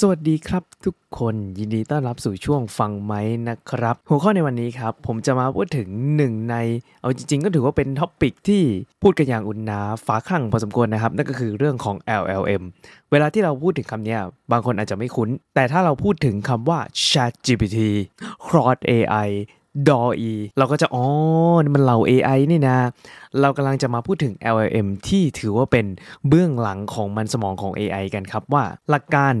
สวัสดีครับทุกคนยินดีต้อนรับสู่ช่วงฟังไหมนะครับ หัวข้อในวันนี้ครับ ผมจะมาพูดถึงหนึ่งใน เอาจริงๆ ก็ถือว่าเป็นท็อปปิกที่พูดกันอย่างอุ่นหนาฝาคลั่งพอสมควรนะครับ นั่นก็คือเรื่องของ LLM เวลาที่เราพูดถึงคำนี้ บางคนอาจจะไม่คุ้น แต่ถ้าเราพูดถึงคำว่า ChatGPT Claude AI ดอีเราก็จะอ๋อมันเหล่า AI นี่นะเรากำลังจะมาพูดถึง LLM ที่ถือว่าเป็นเบื้องหลังของมันสมองของ AI กันครับว่าหลักการ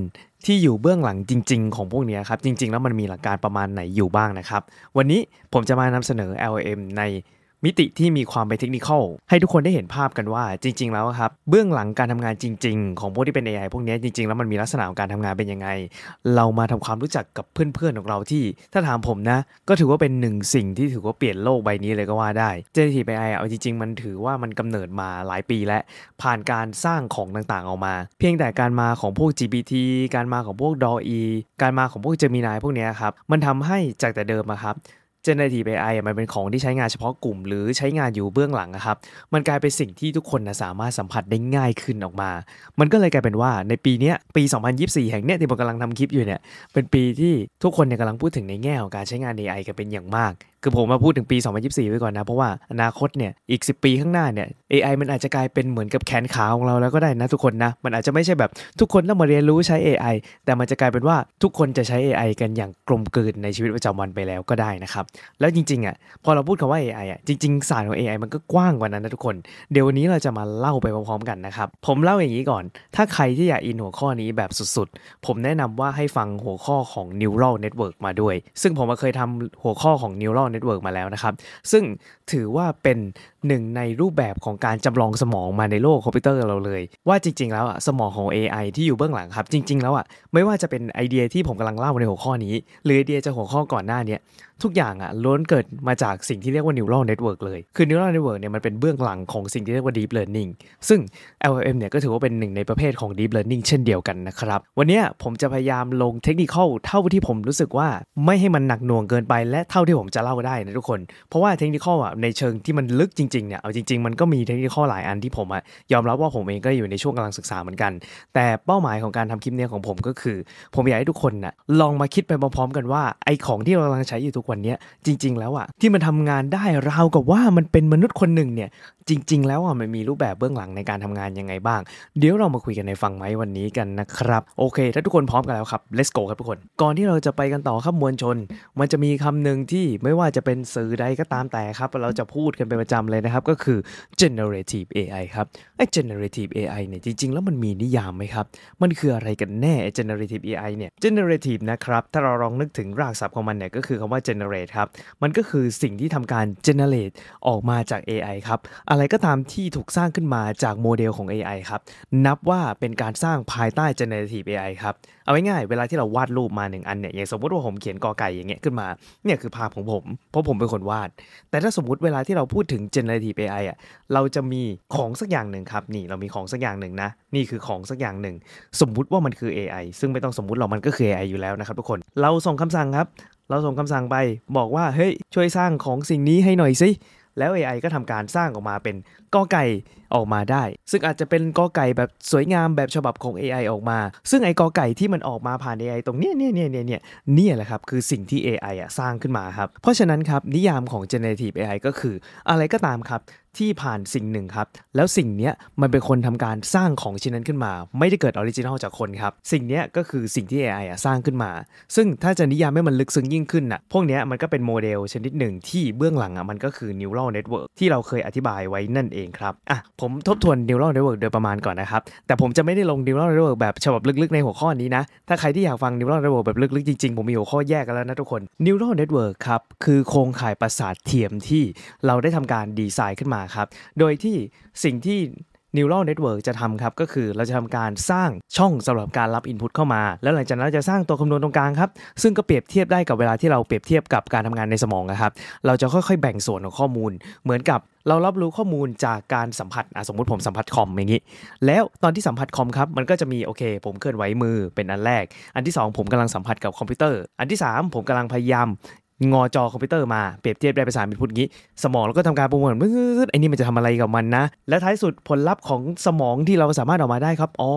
ที่อยู่เบื้องหลังจริง ๆ ของพวกนี้ครับ จริง ๆ แล้วมันมีหลักการประมาณไหนอยู่บ้างนะครับ วันนี้ผมจะมานำเสนอ LM ในมิติที่มีความเป็นเทคนิคอให้ทุกคนได้เห็นภาพกันว่าจริง ๆแล้วครับ เบื้องหลังการทำงานจริง ๆ ของพวกที่เป็น AI พวกนี้จริงๆแล้วมันมีลักษณะของการทำงานเป็นยังไง เรามาทำความรู้จักกับเพื่อนๆของเราที่ ถ้าถามผมนะ ก็ถือว่าเป็นหนึ่งสิ่งที่ถือว่าเปลี่ยนโลกใบนี้เลยก็ว่าได้เจน e r a t i v AI เอาจริงๆ มันถือว่ามันกำเนิดมาหลายปีและผ่านการสร้างของต่างๆออกมา เพียงแต่การมาของพวก GPT การมาของพวก d o l e การมาของพวก Gemini พวกนี้ครับมันทำให้จากแต่เดิมครับจน n e r a t i เอไอมันเป็นของที่ใช้งานเฉพาะกลุ่ม หรือใช้งานอยู่เบื้องหลังนะครับมันกลายเป็นสิ่งที่ทุกคนนะสามารถสัมผัสได้ง่ายขึ้นออกมา มันก็เลยกลายเป็นว่าในปีนี้ปี 2024แห่งเนี้ยที่ผมกำลังทำคลิปอยู่เนี่ยเป็นปีที่ทุกคนเนี่ยกำลังพูดถึงในแง่ของการใช้งาน AI กันเป็นอย่างมากคือผมมาพูดถึงปี 2024ไว้ก่อนนะ เพราะว่าอนาคตเนี่ยอีก 10 ปีข้างหน้าเนี่ย AI มันอาจจะกลายเป็นเหมือนกับแขนขาของเราแล้วก็ได้นะทุกคนนะ มันอาจจะไม่ใช่แบบทุกคนต้องมาเรียนรู้ใช้ AI แต่มันจะกลายเป็นว่าทุกคนจะใช้ AI กันอย่างกลมกลืนในชีวิตประจำวันไปแล้วก็ได้นะครับ แล้วจริงๆอ่ะพอเราพูดคำว่า AI อ่ะจริงๆศาสตร์ของ AI มันก็กว้างกว่านั้นนะทุกคน เดี๋ยววันนี้เราจะมาเล่าไปพร้อมๆกันนะครับผมเล่าอย่างนี้ก่อน ถ้าใครที่อยากอินหัวข้อนี้แบบสุดๆ ผมแนะนำว่าให้ฟังหัวข้อของ neural network มาด้วย ซึ่งผมเคยทำหัวข้อของ neural Network มาแล้วนะครับ ซึ่งถือว่าเป็นหนึ่งในรูปแบบของการจำลองสมองมาในโลกคอมพิวเตอร์เราเลย ว่าจริงๆแล้วอ่ะสมองของ AI ที่อยู่เบื้องหลังครับ จริงๆแล้วอ่ะไม่ว่าจะเป็นไอเดียที่ผมกำลังเล่าในหัวข้อนี้ หรือไอเดียจากหัวข้อก่อนหน้านี้ทุกอย่างอ่ะล้วนเกิดมาจากสิ่งที่เรียกว่า neural network เลย คือ neural network เนี่ยมันเป็นเบื้องหลังของสิ่งที่เรียกว่า deep learning ซึ่ง LLM เนี่ยก็ถือว่าเป็นหนึ่งในประเภทของ deep learning เช่นเดียวกันนะครับวันนี้ผมจะพยายามลงเทคนิคเท่าที่ผมรู้สึกว่าไม่ให้มันหนักหน่วงเกินไปและเท่าที่ผมจะเล่าได้นะทุกคน เพราะว่าเทคนิคอ่ะในเชิงที่มันลึกจจริงๆเนี่ยเอาจริงๆมันก็มีเทคนิคหลายอันที่ผมอะยอมรับว่าผมเองก็อยู่ในช่วงกำลังศึกษาเหมือนกัน แต่เป้าหมายของการทำคลิปเนี้ยของผมก็คือ ผมอยากให้ทุกคนน่ะลองมาคิดไปพร้อมๆกันว่าไอของที่เรากำลังใช้อยู่ทุกวันเนี้ยจริงๆแล้วอะที่มันทำงานได้ราวกับว่ามันเป็นมนุษย์คนหนึ่งเนี่ยจริง ๆแล้วมันมีรูปแบบเบื้องหลังในการทำงานยังไงบ้าง เดี๋ยวเรามาคุยกันในฟังไหมวันนี้กันนะครับ โอเค ถ้าทุกคนพร้อมกันแล้วครับ let's go ครับทุกคน ก่อนที่เราจะไปกันต่อครับมวลชน มันจะมีคํหนึ่งที่ไม่ว่าจะเป็นสื่อใดก็ตามแต่ครับเราจะพูดกันเป็นประจำเลยนะครับ ก็คือ generative AI ครับไอ้ generative AI เนี่ยจริง ๆ แล้วมันมีนิยามไหมครับ มันคืออะไรกันแน่ generative AI เนี่ย generative นะครับถ้าเราลองนึกถึงรากศัพท์ของมันเนี่ยก็คือคำว่า generate ครับมันก็คือสิ่งที่ทำการ generate ออกมาจาก AI ครับอะไรก็ตามที่ถูกสร้างขึ้นมาจากโมเดลของ AI ครับ นับว่าเป็นการสร้างภายใต้ generative AI ครับ เอาไว้ง่ายเวลาที่เราวาดรูปมาหนึ่งอันเนี่ย อย่างสมมติว่าผมเขียนกอไก่อย่างเงี้ยขึ้นมาเนี่ยคือภาพของผมเพราะผมเป็นคนวาด แต่ถ้าสมมติเวลาที่เราพูดถึง generative AI อ่ะเราจะมีของสักอย่างหนึ่งครับ นี่เรามีของสักอย่างหนึ่งนะ นี่คือของสักอย่างหนึ่งสมมุติว่ามันคือ AI ซึ่งไม่ต้องสมมติหรอกมันก็คือ AI อยู่แล้วนะครับทุกคนเราส่งคำสั่งครับ เราส่งคำสั่งไปบอกว่าเฮ้ยช่วยสร้างของสิ่งนี้ให้หน่อยสิแล้ว AI ก็ทำการสร้างออกมาเป็นกอไก่ออกมาได้ ซึ่งอาจจะเป็นกอไก่แบบสวยงามแบบฉบับของ AI ออกมา ซึ่ง ไอ้กอไก่ที่มันออกมาผ่าน AI ตรงเนี้ยเนี้ยเนี้ยเนี้ยเนี้ยนี่แหละครับคือสิ่งที่ AI อ่ะสร้างขึ้นมาครับเพราะฉะนั้นครับนิยามของ generative AI ก็คืออะไรก็ตามครับที่ผ่านสิ่งหนึ่งครับ แล้วสิ่งนี้มันเป็นคนทำการสร้างของชิ้นนั้นขึ้นมา ไม่ได้เกิดออริจินอลจากคนครับ สิ่งนี้ก็คือสิ่งที่ AI อสร้างขึ้นมา ซึ่งถ้าจะนิยามให้มันลึกซึ้งยิ่งขึ้นน่ะพวกนี้มันก็เป็นโมเดลชนิดหนึ่ง ที่เบื้องหลังอ่ะมันก็คือ neural network ที่เราเคยอธิบายไว้นั่นเองครับอ่ะผมทบทวน neural network โดยประมาณก่อนนะครับ แต่ผมจะไม่ได้ลง neural network แบบฉบับลึก ๆ ในหัวข้อนี้นะถ้าใครที่อยากฟัง neural network แบบลึกๆจริงๆผมมีหัวข้อแยกกันแล้วนะทุกคน neural network ครับคือโครงข่ายประสาทเทียมที่เราได้ทำการดีไซน์ขึ้นมาครับโดยที่สิ่งที่ neural network จะทำครับก็คือเราจะทำการสร้างช่องสำหรับการรับ input เข้ามา แล้วหลังจากนั้นเราจะสร้างตัวคำนวณตรงกลางครับซึ่งก็เปรียบเทียบได้กับเวลาที่เราเปรียบเทียบกับการทำงานในสมองนะครับเราจะค่อยๆแบ่งส่วนของข้อมูล เหมือนกับเรารับรู้ข้อมูลจากการสัมผัสสมมติผมสัมผัสคอมอย่างนี้แล้วตอนที่สัมผัสคอมครับมันก็จะมีโอเคผมเคลื่อนไหวมือเป็นอันแรก อันที่ 2 ผมกำลังสัมผัสกับคอมพิวเตอร์อันที่ 3 ผมกำลังพยายามงอจอคอมพิวเตอร์มาเปรียบเทียบได้ภาษาเป็นพูดงี้ สมองเราก็ทำการประมวลไอ้นี่มันจะทำอะไรกับมันนะ และท้ายสุดผลลัพธ์ของสมองที่เราสามารถออกมาได้ครับอ๋อ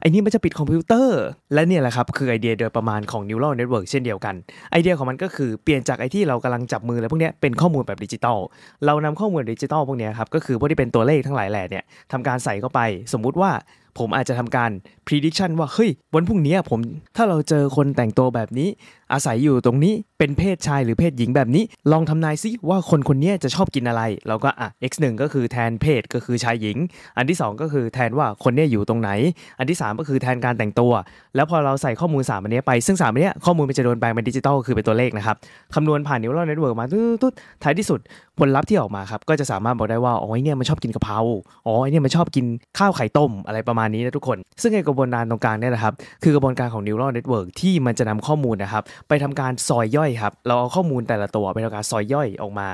ไอ้นี่มันจะปิดคอมพิวเตอร์ และเนี่ยแหละครับคือไอเดียโดยประมาณของ neural network เช่นเดียวกันไอเดียของมันก็คือเปลี่ยนจากไอที่เรากำลังจับมืออะไรพวกนี้เป็นข้อมูลแบบดิจิตอลเรานำข้อมูลดิจิตอลพวกนี้ครับก็คือพวกที่เป็นตัวเลขทั้งหลายแหล่เนี่ยทำการใส่เข้าไป สมมุติว่าผมอาจจะทำการ prediction ว่าเฮ้ยวันพรุ่งนี้ผมถ้าเราเจอคนแต่งตัวแบบนี้อาศัยอยู่ตรงนี้เป็นเพศชายหรือเพศหญิงแบบนี้ ลองทำนายซิว่าคนคนนี้จะชอบกินอะไรเราก็อ่ะ x 1ก็คือแทนเพศก็คือชายหญิง อันที่ 2 ก็คือแทนว่าคนนี้อยู่ตรงไหน อันที่ 3 ก็คือแทนการแต่งตัว แล้วพอเราใส่ข้อมูล 3อันนี้ไปซึ่ง3อันนี้ข้อมูลมันจะโดนแปลงเป็นดิจิตอลคือเป็นตัวเลขนะครับคำนวณผ่านนิวโรนเน็ตเวิร์กมาตุ๊ดท้ายที่สุดผลลัพธ์ที่ออกมาครับก็จะสามารถบอกได้ว่าอ๋อไอเนี่ยมันชอบกินกะเพราอ๋อไอเนี่ยมันชอบกินข้าวไข่ต้มอะไรประมาณนี้นะทุกคน ซึ่งไอกระบวนการตรงกลางเนี่ยนะครับคือกระบวนการของนิวโรนเน็ตเวิร์กที่มันจะนำข้อมูลนะครับไปทำการซอยย่อยครับ เราเอาข้อมูลแต่ละตัว ไปทำการซอยย่อยออกมา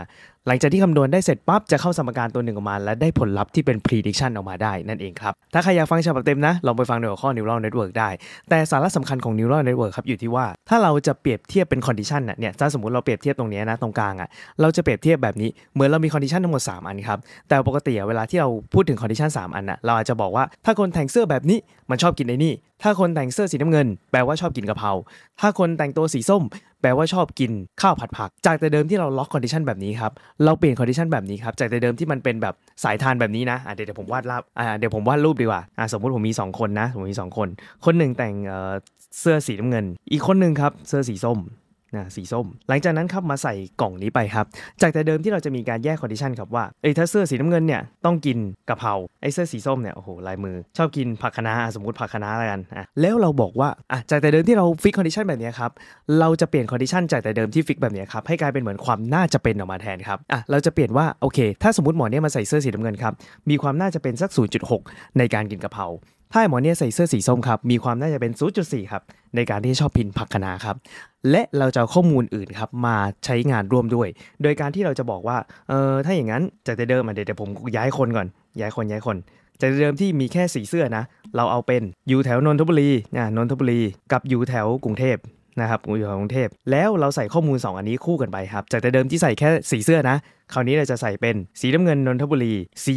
หลังจากที่คำนวณได้เสร็จปั๊บ จะเข้าสมการตัวหนึ่งออกมา และได้ผลลัพธ์ที่เป็น prediction ออกมาได้ นั่นเองครับ ถ้าใครอยากฟังฉบับเต็มนะ ลองไปฟังในหัวข้อ neural network ได้ แต่สาระสำคัญของ neural network ครับอยู่ที่ว่า ถ้าเราจะเปรียบเทียบเป็น condition น่เนี่ยถ้าสมมติเราเปรียบเทียบตรงนี้นะตรงกลางอ่ะเราจะเปรียบเทียบแบบนี้ เหมือนเรามี condition ทั้งหมด 3 อันครับ แต่ปกติเวลาที่เราพูดถึง condition 3อันน่ะเราอาจจะบอกว่าถ้าคนแต่งเสื้อแบบนี้มันชอบกินไอ้นี่ ถ้าคนแต่งเสื้อสีน้ำเงินแปลว่าชอบกินกะเพรา ถ้าคนแต่งตัวสีส้มแปลว่าชอบกินข้าวผัดผัก จากแต่เดิมที่เราล็อกคอนดิชันแบบนี้ครับ เราเปลี่ยนคอนดิชันแบบนี้ครับจากแต่เดิมที่มันเป็นแบบสายทานแบบนี้นะเดี๋ยวผมวาดรับเดี๋ยวผมวาดรูปดีกว่าสมมติผมมี 2 คนนะผมมี2คนคนหนึ่งแต่งเสื้อสีน้ำเงิน อีกคนหนึ่งครับเสื้อสีส้มนะสีส้ม หลังจากนั้นครับมาใส่กล่องนี้ไปครับ จากแต่เดิมที่เราจะมีการแยกคอนดิชันครับว่าไอ้ถ้าเสื้อสีน้ำเงินเนี่ยต้องกินกะเพราไอ้เสื้อสีส้มเนี่ยโอ้โหลายมือชอบกินผักคะน้า สมมติผักคะน้าอลไรกันอ่ะแล้วเราบอกว่าอ่ะจากแต่เดิมที่เราฟิกคอนดิชันแบบนี้ครับ เราจะเปลี่ยนคอนดิชันจากแต่เดิมที่ฟิกแบบนี้ครับให้กลายเป็นเหมือนความน่าจะเป็นออกมาแทนครับอ่ะเราจะเปลี่ยนว่า โอเค ถ้าสมมติหมอเนี่ยมาใส่เสื้อสีน้ำเงินครับ มีความน่าจะเป็นสัก 0.6 ในการกินกะเพราถ้าหมอเนี่ยใส่เสื้อสีส้มครับ มีความน่าจะเป็น 0.4 ครับในการที่ชอบพินผักคะนาครับ และเราจะข้อมูลอื่นครับมาใช้งานร่วมด้วย โดยการที่เราจะบอกว่า เออถ้าอย่างนั้น จากเดิมอ่ะเดี๋ยวผมย้ายคนก่อน ย้ายคนย้ายคนจากเดิมที่มีแค่สีเสื้อนะ เราเอาเป็น อยู่แถวนนทบุรีนะนนทบุรี กับอยู่แถวกรุงเทพนะครับ อยู่แถวกรุงเทพ แล้วเราใส่ข้อมูล 2 อันนี้คู่กันไปครับ จากเดิมที่ใส่แค่สีเสื้อนะคราวนี้เราจะใส่เป็นสีน้ำเงินนนทบุรี สี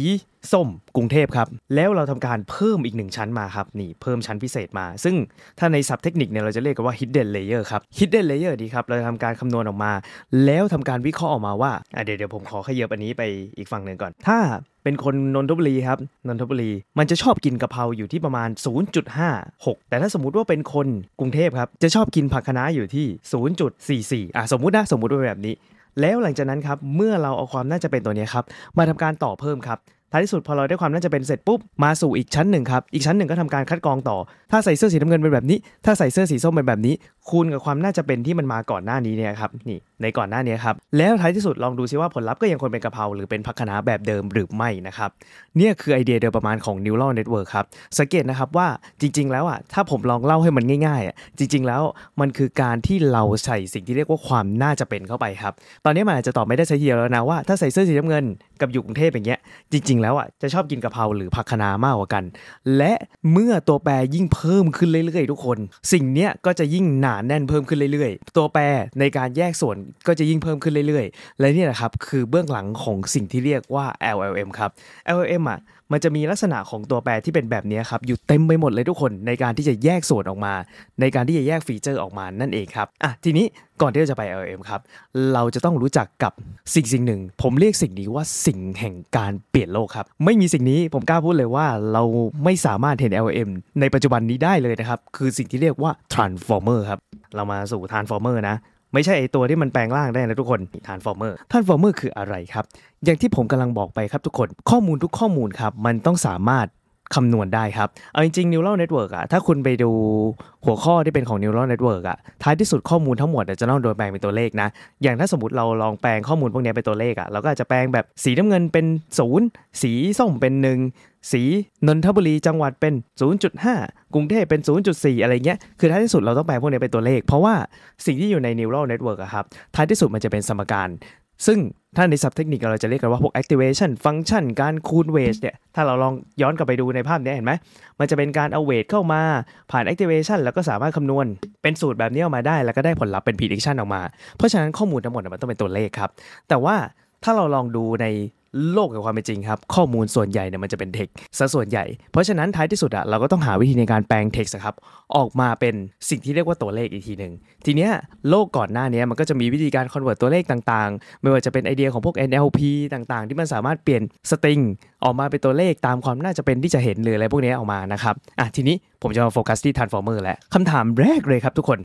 ส้ม กรุงเทพครับแล้วเราทำการเพิ่มอีกหนึ่งชั้นมาครับนี่เพิ่มชั้นพิเศษมา ซึ่งถ้าในศัพท์เทคนิคเนี่ยเราจะเรียกกันว่า hidden layer ครับ hidden layer ดีครับ เราจะทำการคำนวณออกมา แล้วทำการวิเคราะห์ออกมาว่าเดี๋ยวเดี๋ยวผมขอขยับอันนี้ไปอีกฝั่งหนึ่งก่อน ถ้าเป็นคนนนทบุรีครับนนทบุรี มันจะชอบกินกะเพราอยู่ที่ประมาณ 0.56 แต่ถ้าสมมติว่าเป็นคนกรุงเทพครับจะชอบกินผักคะน้าอยู่ที่ 0.44อ่ะสมมตินะสมมติว่าแบบนี้แล้วหลังจากนั้นครับเมื่อเราเอาความน่าจะเป็นตัวนี้ครับมาทำการต่อเพิ่มครับท้ายที่สุดพอเราได้ความน่าจะเป็นเสร็จปุ๊บมาสู่อีกชั้นหนึ่งครับอีกชั้นหนึ่งก็ทำการคัดกรองต่อ ถ้าใส่เสื้อสีน้ำเงินเป็นแบบนี้ ถ้าใส่เสื้อสีส้มเป็นแบบนี้คูณกับความน่าจะเป็นที่มันมาก่อนหน้านี้เนี่ยครับนี่ในก่อนหน้านี้ครับแล้วท้ายที่สุดลองดูซิว่าผลลัพธ์ก็ยังคงเป็นกระเพราหรือเป็นพักคณะแบบเดิมหรือไม่นะครับเนี่ยคือไอเดียเดิมประมาณของ neural network ครับสังเกตนะครับว่าจริงๆแล้วอ่ะถ้าผมลองเล่าให้มันง่ายๆอ่ะจริงๆแล้วมันคือการที่เราใส่สิ่งที่เรียกว่าความน่าจะเป็นเข้าไปครับตอนนี้มันอาจจะตอบไม่ได้ใช่เดียวแล้วนะว่าถ้าใส่เสื้อสีน้ำเงินกับอยู่กรุงเทพอย่างเงี้ยจริงๆแล้วอ่ะจะชอบกินกระเพราหรือผักคะน้ามากกว่ากัน และเมื่อตัวแปรยิ่งเพิ่มขึ้นเรื่อยๆทุกคน สิ่งเนี้ยก็จะยิ่งนนาแน่นเพิ่มขึ้นเรื่อยๆ ตัวแปรในการแยกส่วนก็จะยิ่งเพิ่มขึ้นเรื่อยๆ และนี่แหละครับคือเบื้องหลังของสิ่งที่เรียกว่า LLM ครับ LLM อ่ะมันจะมีลักษณะของตัวแปรที่เป็นแบบนี้ครับ อยู่เต็มไปหมดเลยทุกคนในการที่จะแยกส่วนออกมา ในการที่จะแยกฟีเจอร์ออกมา นั่นเองครับ อ่ะ ทีนี้ ก่อนที่เราจะไป LM ครับ เราจะต้องรู้จักกับสิ่งสิ่งหนึ่ง ผมเรียกสิ่งนี้ว่าสิ่งแห่งการเปลี่ยนโลกครับ ไม่มีสิ่งนี้ผมกล้าพูดเลยว่าเราไม่สามารถเห็น LM ในปัจจุบันนี้ได้เลยนะครับ คือสิ่งที่เรียกว่า transformer ครับ เรามาสู่ transformer นะไม่ใช่ไอตัวที่มันแปลงร่างได้นะทุกคนทานฟอร์เมอร์ทานฟอร์เมอร์คืออะไรครับ อย่างที่ผมกำลังบอกไปครับทุกคน ข้อมูลทุกข้อมูลครับ มันต้องสามารถคำนวณได้ครับ เอาจริงๆ neural network อะถ้าคุณไปดูหัวข้อที่เป็นของ neural network อะท้ายที่สุดข้อมูลทั้งหมดจะต้องโดนแปลงเป็นตัวเลขนะ อย่างถ้าสมมติเราลองแปลงข้อมูลพวกนี้เป็นตัวเลขอะเราก็อาจจะแปลงแบบสีน้ำาเงินเป็น 0 สีส้มเป็น 1 สีนนทบุรีจังหวัดเป็น 0.5 กรุงเทพเป็น 0.4 อะไรเงี้ย คือท้ายที่สุดเราต้องแปลงพวกนี้เป็นตัวเลข เพราะว่าสิ่งที่อยู่ใน neural network อะครับ ท้ายที่สุดมันจะเป็นสมการ ซึ่งถ้าในศัพท์เทคนิคเราจะเรียกกันว่าพวก activation function การคูณเวทเนี่ยถ้าเราลองย้อนกลับไปดูในภาพนี้เห็นไหม มันจะเป็นการเอาเวทเข้ามาผ่าน activation แล้วก็สามารถคำนวณเป็นสูตรแบบนี้ออกมาได้แล้วก็ได้ผลลัพธ์เป็น prediction ออกมาเพราะฉะนั้นข้อมูลทั้งหมดมันต้องเป็นตัวเลขครับ แต่ว่าถ้าเราลองดูในโลกกับความเป็นจริงครับ ข้อมูลส่วนใหญ่เนี่ยมันจะเป็นเท็กซะส่วนใหญ่ เพราะฉะนั้นท้ายที่สุดอะเราก็ต้องหาวิธีในการแปลงเท็กซ์ครับออกมาเป็นสิ่งที่เรียกว่าตัวเลขอีกทีหนึ่งทีเนี้ยโลกก่อนหน้านี้มันก็จะมีวิธีการคอนเวิร์ตตัวเลขต่าง ๆ ไม่ว่าจะเป็นไอเดียของพวก NLP ต่างๆ ที่มันสามารถเปลี่ยนสตริงออกมาเป็นตัวเลข ตามความน่าจะเป็นที่จะเห็นหรืออะไรพวกนี้ออกมานะครับอ่ะทีนี้ผมจะมาโฟกัสที่ transformer แหละคคำถามแรกเลยครับ ทุกคน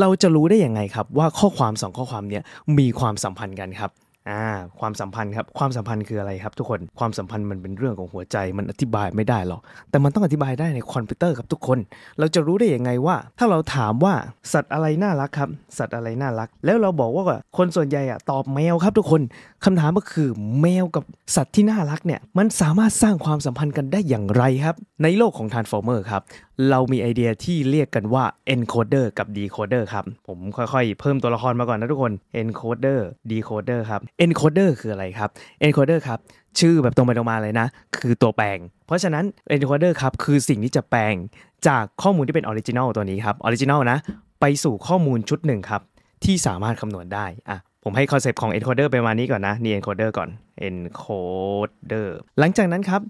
เราจะรู้ได้ยังไงครับว่าข้อความ 2 ข้อความเนี้ยมีความสัมพันธ์กันครับอ่า ความสัมพันธ์ครับความสัมพันธ์คืออะไรครับทุกคนความสัมพันธ์มันเป็นเรื่องของหัวใจมันอธิบายไม่ได้หรอกแต่มันต้องอธิบายได้ในคอมพิวเตอร์ครับทุกคน เราจะรู้ได้ยังไงว่า ถ้าเราถามว่าสัตว์อะไรน่ารักครับ สัตว์อะไรน่ารัก แล้วเราบอกว่าคนส่วนใหญ่อ่ะตอบแมวครับ ทุกคนคำถามก็คือแมวกับสัตว์ที่น่ารักเนี่ยมันสามารถสร้างความสัมพันธ์กันได้อย่างไรครับในโลกของ Transformer ครับเรามีไอเดียที่เรียกกันว่า encoder กับ decoder ครับ ผมค่อยๆ เพิ่มตัวละครมาก่อนนะทุกคน encoder decoder ครับ encoder คืออะไรครับ encoder ครับ ชื่อแบบตรงไปตรงมาเลยนะ คือตัวแปลง เพราะฉะนั้น encoder ครับ คือสิ่งที่จะแปลงจากข้อมูลที่เป็นออริจินัลตัวนี้ครับออริจินัลนะ ไปสู่ข้อมูลชุดหนึ่งครับ ที่สามารถคำนวณได้ อ่ะผมให้คอนเซปต์ของ encoder ไปมานี้ก่อนนะ นี่ encoder ก่อน encoder หลังจากนั้นครับ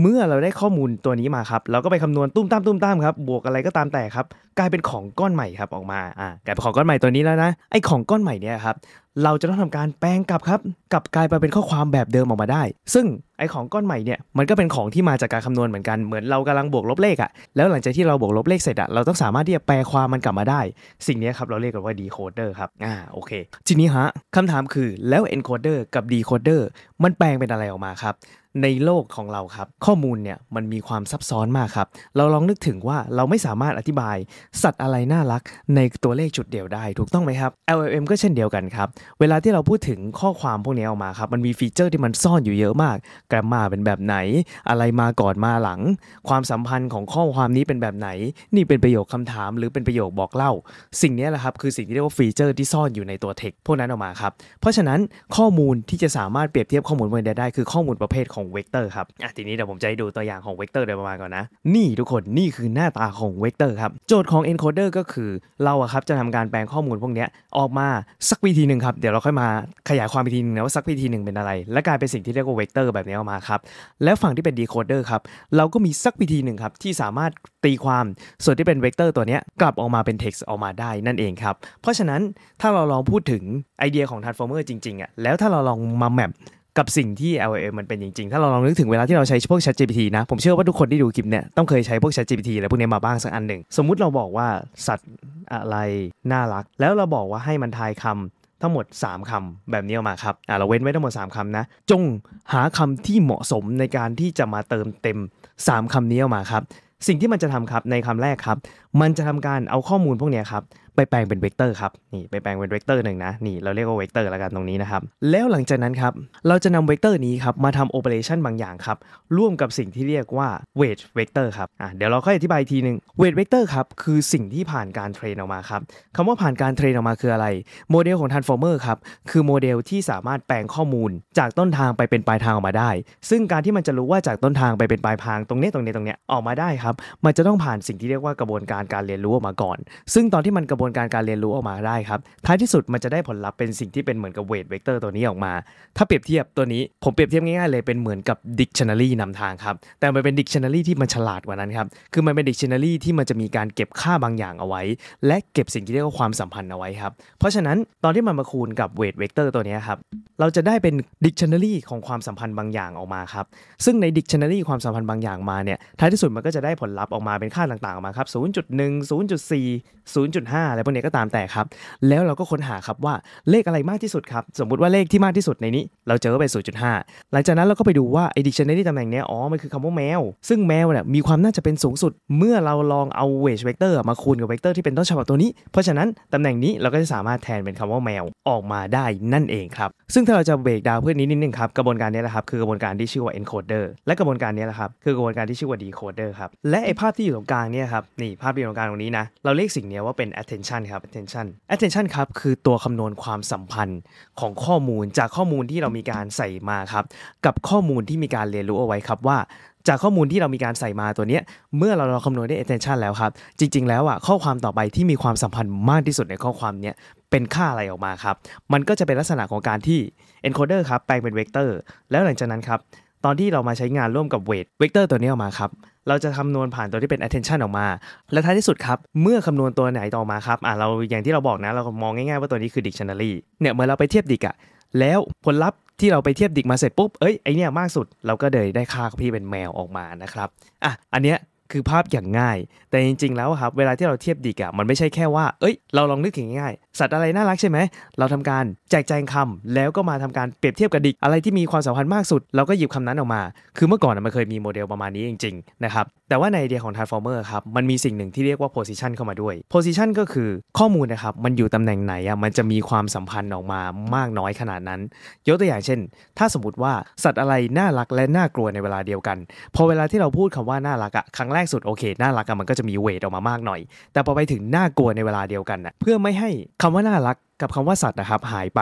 เมื่อเราได้ข้อมูลตัวนี้มาครับเราก็ไปคำนวณตุ้มตามตุ้มตามครับ บวกอะไรก็ตามแต่ครับ กลายเป็นของก้อนใหม่ครับออกมาอ่ากลายเป็นของก้อนใหม่ตัวนี้แล้วนะไอของก้อนใหม่เนี่ยครับเราจะต้องทำการแปลงกลับครับกลับกลายไปเป็นข้อความแบบเดิมออกมาได้ ซึ่งไอของก้อนใหม่เนี่ยมันก็เป็นของที่มาจากการคำนวณเหมือนกันเหมือนเรากำลังบวกลบเลขอะ่ะแล้วหลังจากที่เราบวกลบเลขเสร็จอะ่ะเราต้องสามารถที่จะแปลความมันกลับมาได้ สิ่งนี้ครับเราเรียกกันว่าดีโคเดอร์ครับอ่าโอเคทีนี้ฮะคำถามคือแล้วเอนโคเดอร์กับดีโคเดอร์มันแปลงเป็นอะไรออกมาครับในโลกของเราครับ ข้อมูลเนี่ยมันมีความซับซ้อนมากครับ เราลองนึกถึงว่าเราไม่สามารถอธิบายสัตว์อะไรน่ารัก ในตัวเลขจุดเดียวได้ ถูกต้องไหมครับ LLM ก็เช่นเดียวกันครับ เวลาที่เราพูดถึงข้อความพวกนี้ออกมาครับ มันมีฟีเจอร์ที่มันซ่อนอยู่เยอะมากกราฟมาเป็นแบบไหน อะไรมาก่อนมาหลัง ความสัมพันธ์ของข้อความนี้เป็นแบบไหน นี่เป็นประโยคคำถามหรือเป็นประโยคบอกเล่า สิ่งนี้แหละครับ คือสิ่งที่เรียกว่าฟีเจอร์ที่ซ่อนอยู่ในตัวเทคพวกนั้นออกมาครับเพราะฉะนั้นข้อมูลที่จะสามารถเปรียบเทียบข้อมูลพวกนี้ได้คือข้อมูลประเภทของของเวกเตอร์ครับอ่ะทีนี้เดี๋ยวผมจะให้ดูตัวอย่างของเวกเตอร์โดยประมาณก่อนนะ นี่ทุกคนนี่คือหน้าตาของเวกเตอร์ครับโจทย์ของ encoder ก็คือเราอะครับจะทำการแปลงข้อมูลพวกนี้ออกมาสักวิธีหนึ่งครับเดี๋ยวเราค่อยมาขยายความวิธีนึงนะว่าสักวิธีหนึ่งเป็นอะไร และกลายเป็นสิ่งที่เรียกว่าเวกเตอร์แบบนี้ออกมาครับแล้วฝั่งที่เป็น decoder ครับเราก็มีสักวิธีหนึ่งครับที่สามารถตีความส่วนที่เป็นเวกเตอร์ตัวนี้กลับออกมาเป็น text ออกมาได้นั่นเองครับเพราะฉะนั้นถ้าเราลองพูดถึงไอเดียของ transformer จริงๆอะแล้วถ้าเราลองมาแมปกับสิ่งที่ LLM มันเป็นจริงๆ ถ้าเราลองนึกถึงเวลาที่เราใช้พวก ChatGPT นะ ผมเชื่อว่าทุกคนที่ดูคลิปเนี่ยต้องเคยใช้พวก ChatGPT อะไรพวกนี้มาบ้างสักอันหนึ่ง สมมุติเราบอกว่าสัตว์อะไร น่ารัก แล้วเราบอกว่าให้มันทายคำทั้งหมด 3 คำ แบบนี้ออกมาครับ อ่า เราเว้นไว้ทั้งหมด 3 คำนะ จงหาคำที่เหมาะสมในการที่จะมาเติมเต็ม 3 คำนี้ออกมาครับ สิ่งที่มันจะทำครับ ในคำแรกครับ มันจะทำการเอาข้อมูลพวกนี้ครับไปแปลงเป็นเวกเตอร์ครับนี่ไปแปลงเป็นเวกเตอร์หนึ่งนะ นี่เราเรียกว่าเวกเตอร์ละกันตรงนี้นะครับแล้วหลังจากนั้นครับเราจะนำเวกเตอร์นี้ครับมาทำโอเปอเรชันบางอย่างครับร่วมกับสิ่งที่เรียกว่าเวทเวกเตอร์ครับอ่ะเดี๋ยวเราค่อยอธิบายทีหนึ่งเวทเวกเตอร์ครับคือสิ่งที่ผ่านการเทรนออกมาครับคำว่าผ่านการเทรนออกมาคืออะไรโมเดลของ t r ฟอร f o r m e r ครับคือโมเดลที่สามารถแปลงข้อมูล จากต้นทางไปเป็นปลายทางออกมาได้ ซึ่งการที่มันจะรู้ว่าจากต้นทางไปเป็นปลายทางตรงนี้ตรงนี้ตรงนี้ออกมาได้ครับ มันจะต้องผ่านสิ่งที่เรียกว่ากระบวนการการเรียนรู้ออกมาก่อน ซึ่งตอนที่มันกระบวนวนการการเรียนรู้ออกมาได้ครับ ท้ายที่สุดมันจะได้ผลลัพธ์เป็นสิ่งที่เป็นเหมือนกับเวทเวกเตอร์ตัวนี้ออกมา ถ้าเปรียบเทียบตัวนี้ ผมเปรียบเทียบง่ายๆ เลยเป็นเหมือนกับดิกชันนารีนำทางครับ แต่มันเป็นดิกชันนารีที่มันฉลาดกว่านั้นครับ คือมันเป็นดิกชันนารีที่มันจะมีการเก็บค่าบางอย่างเอาไว้ และเก็บสิ่งที่เรียกว่าความสัมพันธ์เอาไว้ครับ เพราะฉะนั้นตอนที่มันมาคูณกับเวทเวกเตอร์ตัวนี้ครับ เราจะได้เป็นดิกชันนารีของความสัมพันธ์บางอย่างออกมาครับ ซึ่งในดิกชันนารีความสัมพันธ์บางอย่างมาเนี่ยท้ายที่สุดมันก็จะได้ผลลัพธ์ออกมาเป็นค่าต่างๆออกมาครับ0.1 0.4 0.5อะไรพวกนี้ก็ตามแต่ครับ แล้วเราก็ค้นหาครับว่าเลขอะไรมากที่สุดครับ สมมุติว่าเลขที่มากที่สุดในนี้ เราเจอเป็น0.5 หลังจากนั้นเราก็ไปดูว่าไอ้ดิกชันนารีตำแหน่งนี้อ๋อ มันคือคำว่าแมว ซึ่งแมวเนี่ย มีความน่าจะเป็นสูงสุด เมื่อเราลองเอาเวชเวกเตอร์มาคูณกับเวกเตอร์ที่เป็นต้นฉบับตัวนี้เพราะฉะนั้นตำแหน่งนี้เราก็จะสามารถแทนเป็นคำว่าแมวออกมาได้นั่นเองครับซึ่งถ้าเราจะเบรกดาวเพื่อนนี้นิดนึงครับกระบวนการนี้แหละครับคือกระบวนการที่ชื่อว่า encoder และกระบวนการนี้แหละครับคือกระบวนการที่ชื่อว่า decoder ครับและไอภาพที่อยู่ตรงกลางเนี่ยครับนี่ภาพที่อยู่ตรงกลางตรงนี้นะเราเรียกสิ่งนี้ว่าเป็น attention attention ครับ attention attention ครับ คือตัวคำนวณความสัมพันธ์ของข้อมูลจากข้อมูลที่เรามีการใส่มาครับ กับข้อมูลที่มีการเรียนรู้เอาไว้ครับว่าจากข้อมูลที่เรามีการใส่มาตัวนี้เมื่อเราเราคำนวณได้ attention แล้วครับ จริงๆ แล้วอ่ะข้อความต่อไปที่มีความสัมพันธ์มากที่สุดในข้อความเนี้ยเป็นค่าอะไรออกมาครับ มันก็จะเป็นลักษณะของการที่ encoder ครับแปลงเป็นเวกเตอร์แล้วหลังจากนั้นครับตอนที่เรามาใช้งานร่วมกับเวทเวกเตอร์ตัวนี้ออกมาครับ เราจะคำนวณผ่านตัวที่เป็น attention ออกมา และท้ายที่สุดครับ เมื่อคำนวณตัวไหนต่อมาครับ อ่าเราอย่างที่เราบอกนะ เรามองง่ายๆว่าตัวนี้คือ dictionary เนี่ย เมื่อเราไปเทียบดิกอะแล้วผลลัพธ์ที่เราไปเทียบดิกมาเสร็จปุ๊บ เอ้ย ไอเนี่ยมากสุด เราก็เลยได้ค่าพี่เป็นแมวออกมานะครับ อ่ะ อันเนี้ยคือภาพอย่างง่าย แต่จริงๆ แล้วครับเวลาที่เราเทียบดีกะมันไม่ใช่แค่ว่า เอ้ย เราลองนึกถึงง่ายสัตว์อะไรน่ารักใช่ไหม เราทำการ แจกแจงคำ แล้วก็มาทำการเปรียบเทียบกับดิก อะไรที่มีความสัมพันธ์มากสุด เราก็หยิบคำนั้นออกมา คือเมื่อก่อนมันเคยมีโมเดลประมาณนี้จริงๆนะครับ แต่ว่าในไอเดียของ transformer ครับมันมีสิ่งหนึ่งที่เรียกว่า position เข้ามาด้วย position ก็คือข้อมูลนะครับมันอยู่ตำแหน่งไหนอ่ะมันจะมีความสัมพันธ์ออกมามากน้อยขนาดนั้น ยกตัวอย่างเช่น ถ้าสมมติว่าสัตว์อะไรน่ารักและน่ากลัวในเวลาเดียวกัน พอเวลาที่เราพูดคำว่าน่ารักอะครั้งแรกแรกสุดโอเค น่ารักอะมันก็จะมีเวทออกมามากหน่อย แต่พอไปถึงน่ากลัวในเวลาเดียวกันนะเพื่อไม่ให้คำว่าน่ารักกับคำว่าสัตว์นะครับหายไป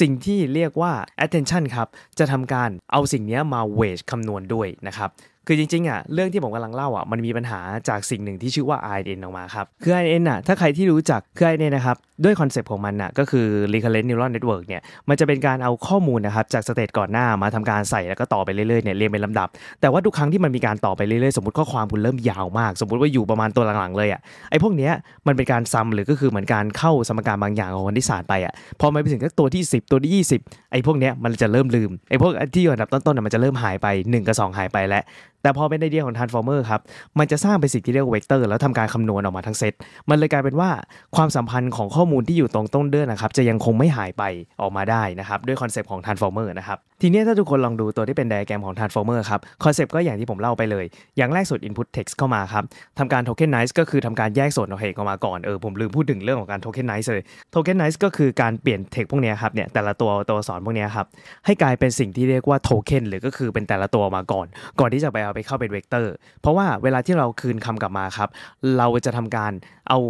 สิ่งที่เรียกว่า attention ครับจะทำการเอาสิ่งนี้มาเวทคคำนวณด้วยนะครับคือจริงๆอ่ะเรื่องที่ผมกำลังเล่าอ่ะมันมีปัญหาจากสิ่งหนึ่งที่ชื่อว่า i n n ออกมาครับคือ i n n อ่ะถ้าใครที่รู้จักคือ i n n นะครับด้วยคอนเซปต์ของมันอ่ะก็คือ recurrent neural network เนี่ยมันจะเป็นการเอาข้อมูลนะครับจากสเตจก่อนหน้ามาทำการใส่แล้วก็ต่อไปเรื่อยๆเนี่ยเรียงเป็นลำดับ แต่ว่าทุกครั้งที่มันมีการต่อไปเรื่อยๆสมมติข้อความคุณเริ่มยาวมาก สมมติว่าอยู่ประมาณตัวหลังๆเลยอ่ะไอ้พวกเนี้ยมันเป็นการซ้ำหรือก็คือเหมือนการเข้าสมการบางอย่างของวันทศาสตร์ไปอ่ะพอมัไปถึงตัวที่ 10 ตัวที่20ไอ้พวกเนี้ยมันจะเริ่มลืมไอ้พวกที่อยู่อันดับต้นๆมันจะเริ่มหายไป1กับ2หายไปแล้วแต่พอเป็นไอเดียของ transformer ครับ มันจะสร้างเป็นสิ่งที่เรียกว่าเวกเตอร์แล้วทำการคำนวณออกมาทั้งเซต มันเลยกลายเป็นว่าความสัมพันธ์ของข้อมูลที่อยู่ตรงต้นเดือนนะครับ จะยังคงไม่หายไปออกมาได้นะครับด้วยคอนเซปต์ของ transformer นะครับ ทีนี้ถ้าทุกคนลองดูตัวที่เป็นไดอะแกรมของ transformer ครับ คอนเซปต์ก็อย่างที่ผมเล่าไปเลย อย่างแรกสุด input text เข้ามาครับทำการ tokenize ก็คือทำการแยกส่วนเอาเหตุออกมาก่อน เออผมลืมพูดถึงเรื่องของการ tokenize เลย tokenize ก็คือการเปลี่ยน text พวกนี้ครับเนี่ยแต่ละตัวตัวสอนพวกนี้ครับให้กลายเป็นสิ่งที่เรียกว่า token หรือก็คือเป็นแต่ละตัวมาก่อน ก่อนที่จะไปไปเข้าเป็นเวกเตอร์ เพราะว่าเวลาที่เราคืนคำกลับมาครับ เราจะทำการเอา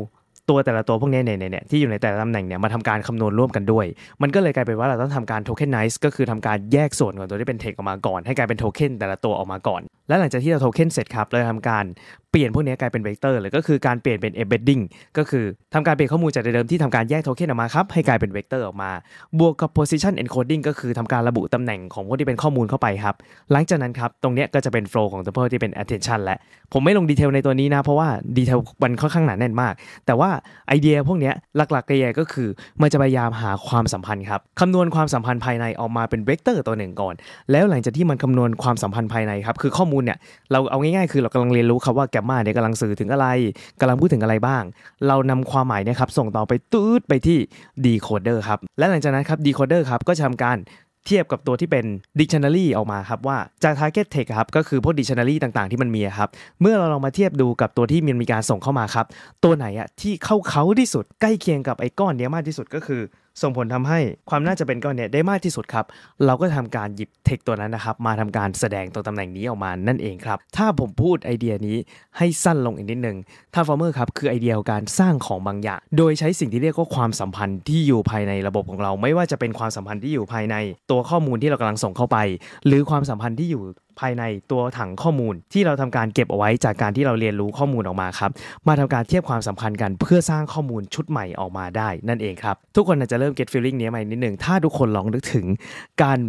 ตัวแต่ละตัวพวกนี้เนี่ยเนี่ยที่อยู่ในแต่ละตำแหน่งเนี่ยมาทำการคำนวณร่วมกันด้วย มันก็เลยกลายเป็นว่าเราต้องทำการโทเค็นไนซ์ก็คือทำการแยกส่วนของตัวที่เป็นเทคออกมาก่อนให้กลายเป็นโทเค็นแต่ละตัวออกมาก่อนและหลังจากที่เราโทเค็นเสร็จครับ เราจะทำการเปลี่ยนพวกนี้กลายเป็นเวกเตอร์เลยก็คือการเปลี่ยนเป็น embedding ก็คือทำการเปลี่ยนข้อมูลจากเดิมที่ทำการแยกโทเค็นออกมาครับให้กลายเป็นเวกเตอร์ออกมาบวกกับ position encoding ก็คือทำการระบุตำแหน่งของพวกที่เป็นข้อมูลเข้าไปครับหลังจากนั้นครับตรงนี้ก็จะเป็น flow ของตัวพ่มที่เป็น attention และผมไม่ลงดีเทลในตัวนี้นะเพราะว่าดีเทลมันค่อนข้างหนาแน่นมากแต่ว่าไอเดีย พวกนี้หลักๆเลยก็คือมันจะพยายามหาความสัมพันธ์ครับคำนวณความสัมพันธ์ภายในออกมาเป็นเวกเตอร์ตัวหนึ่งก่อนแล้วหลังจากที่มันคำนวณความสัมพันธ์ภายในครับคือข้อมูมูลเนี่ยเราเอาง่ายๆคือเรากำลังเรียนรู้คำว่าแกมมาเนี่ยกำลังสื่อถึงอะไรกำลังพูดถึงอะไรบ้าง เรานำความหมายเนี่ยครับส่งต่อไปตืดไปที่ดีโคเดอร์ครับและหลังจากนั้นครับดีโคเดอร์ครับก็จะทำการเทียบกับตัวที่เป็น dictionary ออกมาครับว่าจาก target text ครับก็คือพวก dictionary ต่างๆที่มันมีครับเมื่อเราลองมาเทียบดูกับตัวที่มันมีการส่งเข้ามาครับตัวไหนอะที่เข้าเขาที่สุดใกล้เคียงกับไอ้ก้อนเนี้ยมากที่สุดก็คือส่งผลทำให้ความน่าจะเป็นก้อนเนี่ยได้มากที่สุดครับ เราก็ทำการหยิบเทคตัวนั้นนะครับมาทำการแสดงตัวตำแหน่งนี้ออกมา นั่นเองครับ ถ้าผมพูดไอเดียนี้ให้สั้นลงอีกนิดนึง่าฟอร์เมอร์ครับคือไอเดียของการสร้างของบางอย่าง โดยใช้สิ่งที่เรียกว่าความสัมพันธ์ที่อยู่ภายในระบบของเรา ไม่ว่าจะเป็นความสัมพันธ์ที่อยู่ภายใน ตัวข้อมูลที่เรากำลังส่งเข้าไป หรือความสัมพันธ์ที่อยู่ภายในตัวถังข้อมูลที่เราทำการเก็บเอาไว้จากการที่เราเรียนรู้ข้อมูลออกมาครับ มาทำการเทียบความสำคัญกันเพื่อสร้างข้อมูลชุดใหม่ออกมาได้ นั่นเองครับ ทุกคนอาจจะเริ่มเก็ตฟีลลิ่งนี้ใหม่นิดหนึ่ง ถ้าทุกคนลองนึกถึงการ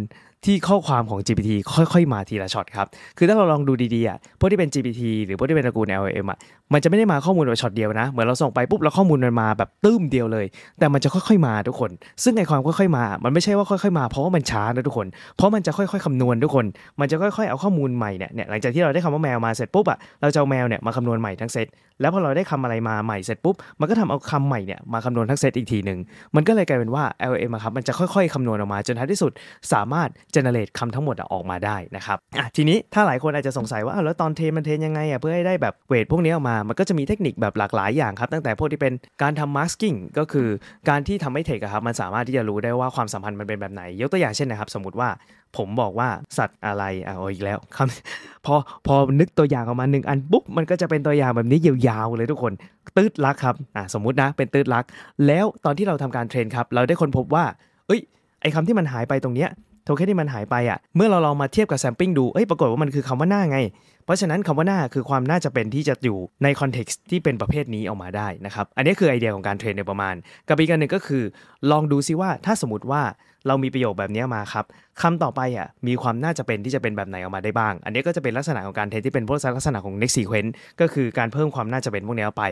ที่ข้อความของ GPT ค่อยๆ มาทีละช็อตครับ คือถ้าเราลองดูดีๆอ่ะ พวกที่เป็น GPT หรือพวกที่เป็นตระกูล LLM อ่ะ มันจะไม่ได้มาข้อมูลแบบช็อตเดียวนะ เหมือนเราส่งไปปุ๊บแล้วข้อมูลมันมาแบบตื้มเดียวเลย แต่มันจะค่อยๆมาทุกคน ซึ่งไอความค่อยๆมา มันไม่ใช่ว่าค่อย ๆมา เพราะว่ามันช้านะทุกคน เพราะมันจะค่อยๆ คำนวณทุกคน มันจะค่อยๆ เอาข้อมูลใหม่เนี่ยหลังจากที่เราได้คำว่าแมวมาเสร็จปุ๊บอ่ะ เราจะเอาแมวเนี่ยมาคำนวณใหม่ทั้งเซตแล้วพอเราได้คำอะไรมาใหม่เสร็จปุ๊บมันก็ทำเอาคำใหม่เนี่ยมาคำนวณทั้งเซตอีกทีหนึ่งมันก็เลยกลายเป็นว่า LLM ครับมันจะค่อยๆคำนวณออกมาจนท้ายที่สุดสามารถเจเนเรตคำทั้งหมดออกมาได้นะครับอ่ะทีนี้ถ้าหลายคนอาจจะสงสัยว่าอแล้วตอนเทนมันเทนยังไงอ่ะเพื่อให้ได้แบบเวทพวกนี้ออกมามันก็จะมีเทคนิคแบบหลากหลาย อย่างครับตั้งแต่พวกที่เป็นการทำมาร์สกิ้งก็คือการที่ทำให้เทคครับมันสามารถที่จะรู้ได้ว่าความสัมพันธ์มันเป็นแบบไหนยกตัวอย่างเช่นนะครับสมมติว่าผมบอกว่าสัตว์อะไรอ่ะอีกแล้วคำพอพอนึกตัวอย่างออกมาหนึ่งอันปุ๊บมันก็จะเป็นตัวอย่างแบบนี้ยยาวเลยทุกคนตืดลักครับอ่าสมมุตินะ เป็นตืดลัก แล้วตอนที่เราทำการเทรนครับเราได้คนพบว่าเอ้ย ไอคำที่มันหายไปตรงเนี้ยโทเค็นที่มันหายไปอ่ะเมื่อเราลองมาเทียบกับแซมปิ้งดูเอ้ยปรากฏว่ามันคือคำว่าหน้าไง เพราะฉะนั้นคำว่าหน้าคือความน่าจะเป็นที่จะอยู่ในคอนเท็กซ์ที่เป็นประเภทนี้ออกมาได้นะครับ อันนี้คือไอเดียของการเทรนในประมาณกับอีกอันหนึ่งก็คือ ลองดูซิว่าถ้าสมมติว่าเรามีประโยคแบบนี้มาครับคำต่อไปอ่ะมีความน่าจะเป็นที่จะเป็นแบบไหนออกมาได้บ้าง อันนี้ก็จะเป็นลักษณะของการเทสที่เป็นพวกลักษณะของ next sequence ก็คือการเพิ่มความน่าจะเป็นพวกนี้ไป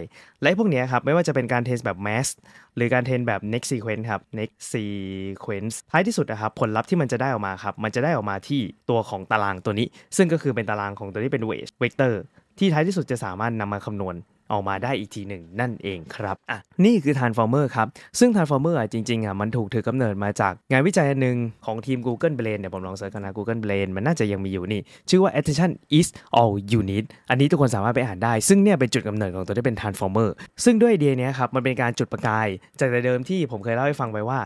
และพวกนี้ครับไม่ว่าจะเป็นการเทสแบบ mass หรือการเทสแบบ next sequence ครับ next sequence ท้ายที่สุดนะครับผลลัพธ์ที่มันจะได้ออกมาครับมันจะได้ออกมาที่ตัวของตารางตัวนี้ซึ่งก็คือเป็นตารางของตัวที่เป็น weight vector ที่ท้ายที่สุดจะสามารถนำมาคำนวณออกมาได้อีกทีหนึ่งนั่นเองครับอ่ะนี่คือ Transformer ครับ ซึ่ง Transformer อ่ะจริงๆอ่ะมันถูกถือกำเนิดมาจากงานวิจัยหนึ่งของทีม Google Brain เนี่ยผมลองเสิร์ชกันนะ Google Brain มันน่าจะยังมีอยู่นี่ชื่อว่า attention is all you need อันนี้ทุกคนสามารถไปอ่านได้ซึ่งเนี่ยเป็นจุดกำเนิดของตัวที่เป็น Transformer ซึ่งด้วยไอเดียนี้ครับ มันเป็นการจุดประกายจากแต่เดิมที่ผมเคยเล่าให้ฟังไปว่า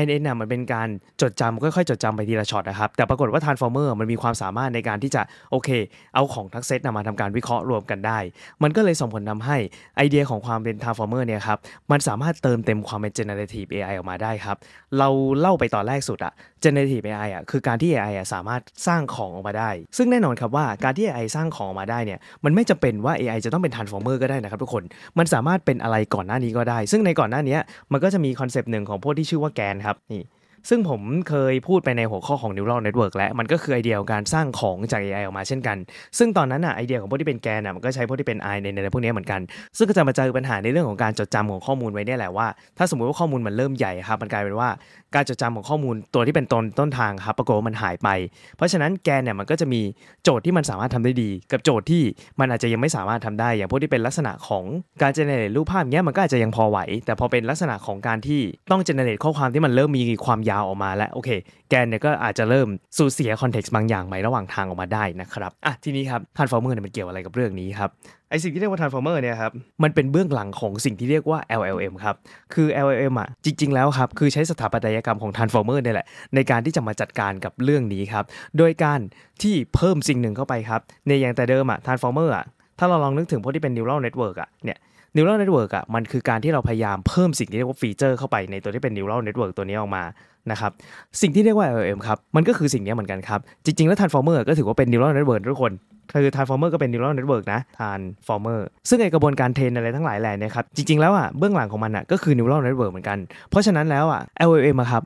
i อเน่ะมันเป็นการจดจำค่อยๆจดจำไปทีละช็อตนะครับแต่ปรากฏว่า transformer มันมีความสามารถในการที่จะโอเคเอาของทั้งเซตมาทำการวิเคราะห์รวมกันได้ มันก็เลยส่งผลทาให้ไอเดียของความเป็น transformer เนี่ยครับมันสามารถเติมเต็มความเป็น generative AI ออกมาได้ครับเราเล่าไปตอนแรกสุดอะ generative AI อ่ะคือการที่ AI อ่ะสามารถสร้างของออกมาได้ ซึ่งแน่นอนครับว่าการที่ AI สร้างของออกมาได้เนี่ยมันไม่จำเป็นว่า AI จะต้องเป็น transformer ก็ได้นะครับทุกคนมันสามารถเป็นอะไรก่อนหน้านี้ก็ได้ ซึ่งในก่อนหน้านี้มันก็จะมีคอนเซปต์หนึ่งของพวกที่ชื่อว่าแกนครับนี่ซึ่งผมเคยพูดไปในหัวข้อของ neural network และมันก็คือไอเดียของการสร้างของจาก AI ออกมาเช่นกัน ซึ่งตอนนั้นอ่ะไอเดียของพวกที่เป็นแกนอ่ะมันก็ใช้พวกที่เป็น i ในในพวกนี้เหมือนกันซึ่งก็จะมาเจอปัญหาในเรื่องของการจดจำของข้อมูลไว้เนี่ยแหละว่า ถ้าสมมติว่าข้อมูลมันเริ่มใหญ่ครับมันกลายเป็นว่าการจดจำของข้อมูลตัวที่เป็นต้นต้นทางครับปรากฏว่ามันหายไป เพราะฉะนั้นแกนเนี่ยมันก็จะมีโจทย์ที่มันสามารถทำได้ดี กับโจทย์ที่มันอาจจะยังไม่สามารถทำได้ อย่างพวกที่เป็นลักษณะของการเจเนเรตรูปภาพเนี้ยมันก็อาจจะยังพอไหวแต่พอเป็นลักษณะของการที่ต้องเจเนเรตข้อความที่มันเริ่มมีความยาาวออกมาแล้วโอเคแกนเนี่ยก็อาจจะเริ่มสูญเสียคอนเท็กซ์บางอย่างไประหว่างทางออกมาได้นะครับอ่ะทีนี้ครับทาร์ฟอร์เมอร์เนี่ยมันเกี่ยวอะไรกับเรื่องนี้ครับไอสิ่งที่เรียกว่า t r a n s f เมอร์เนี่ยครับมันเป็นเบื้องหลังของสิ่งที่เรียกว่า LLM ครับคือ LLM อ่ะ จริง ๆแล้วครับ คือใช้สถาปัตยกรรมของร์ a n ฟเ o อร์เนี่แหละ ในการที่จะมาจัดการกับเรื่องนี้ครับโดยการที่เพิ่มสิ่งหนึ่งเข้าไปครับในอย่างแต่เดิมอ่ะ t r a n s f เมอร์อ่ะถ้าเราลองนึกถึงพวกที่เป็น neural network อ่ะเนี่ย neural network อ่ะมันคือการที่เราพยายามเพิ่มสิ่งที่เรียกว่าฟีเจอร์เข้าไปในตัวที่เป็น neural network ตัวนี้ออกมานะครับสิ่งที่เรียกว่า LLM ครับมันก็คือสิ่งนี้เหมือนกันครับ จริงๆ แล้ว Transformer ก็ถือว่าเป็น Neural Network ทุกคน คือ Transformer ก็เป็น Neural Network นะ Transformer ซึ่งไอกระบวนการเทรนอะไรทั้งหลายแหล่นี่ครับจริงๆ แล้ว อ่ะ เบื้องหลังของมันอ่ะก็คือ Neural Network เหมือนกัน เพราะฉะนั้นแล้วอ่ะ LLM ครับ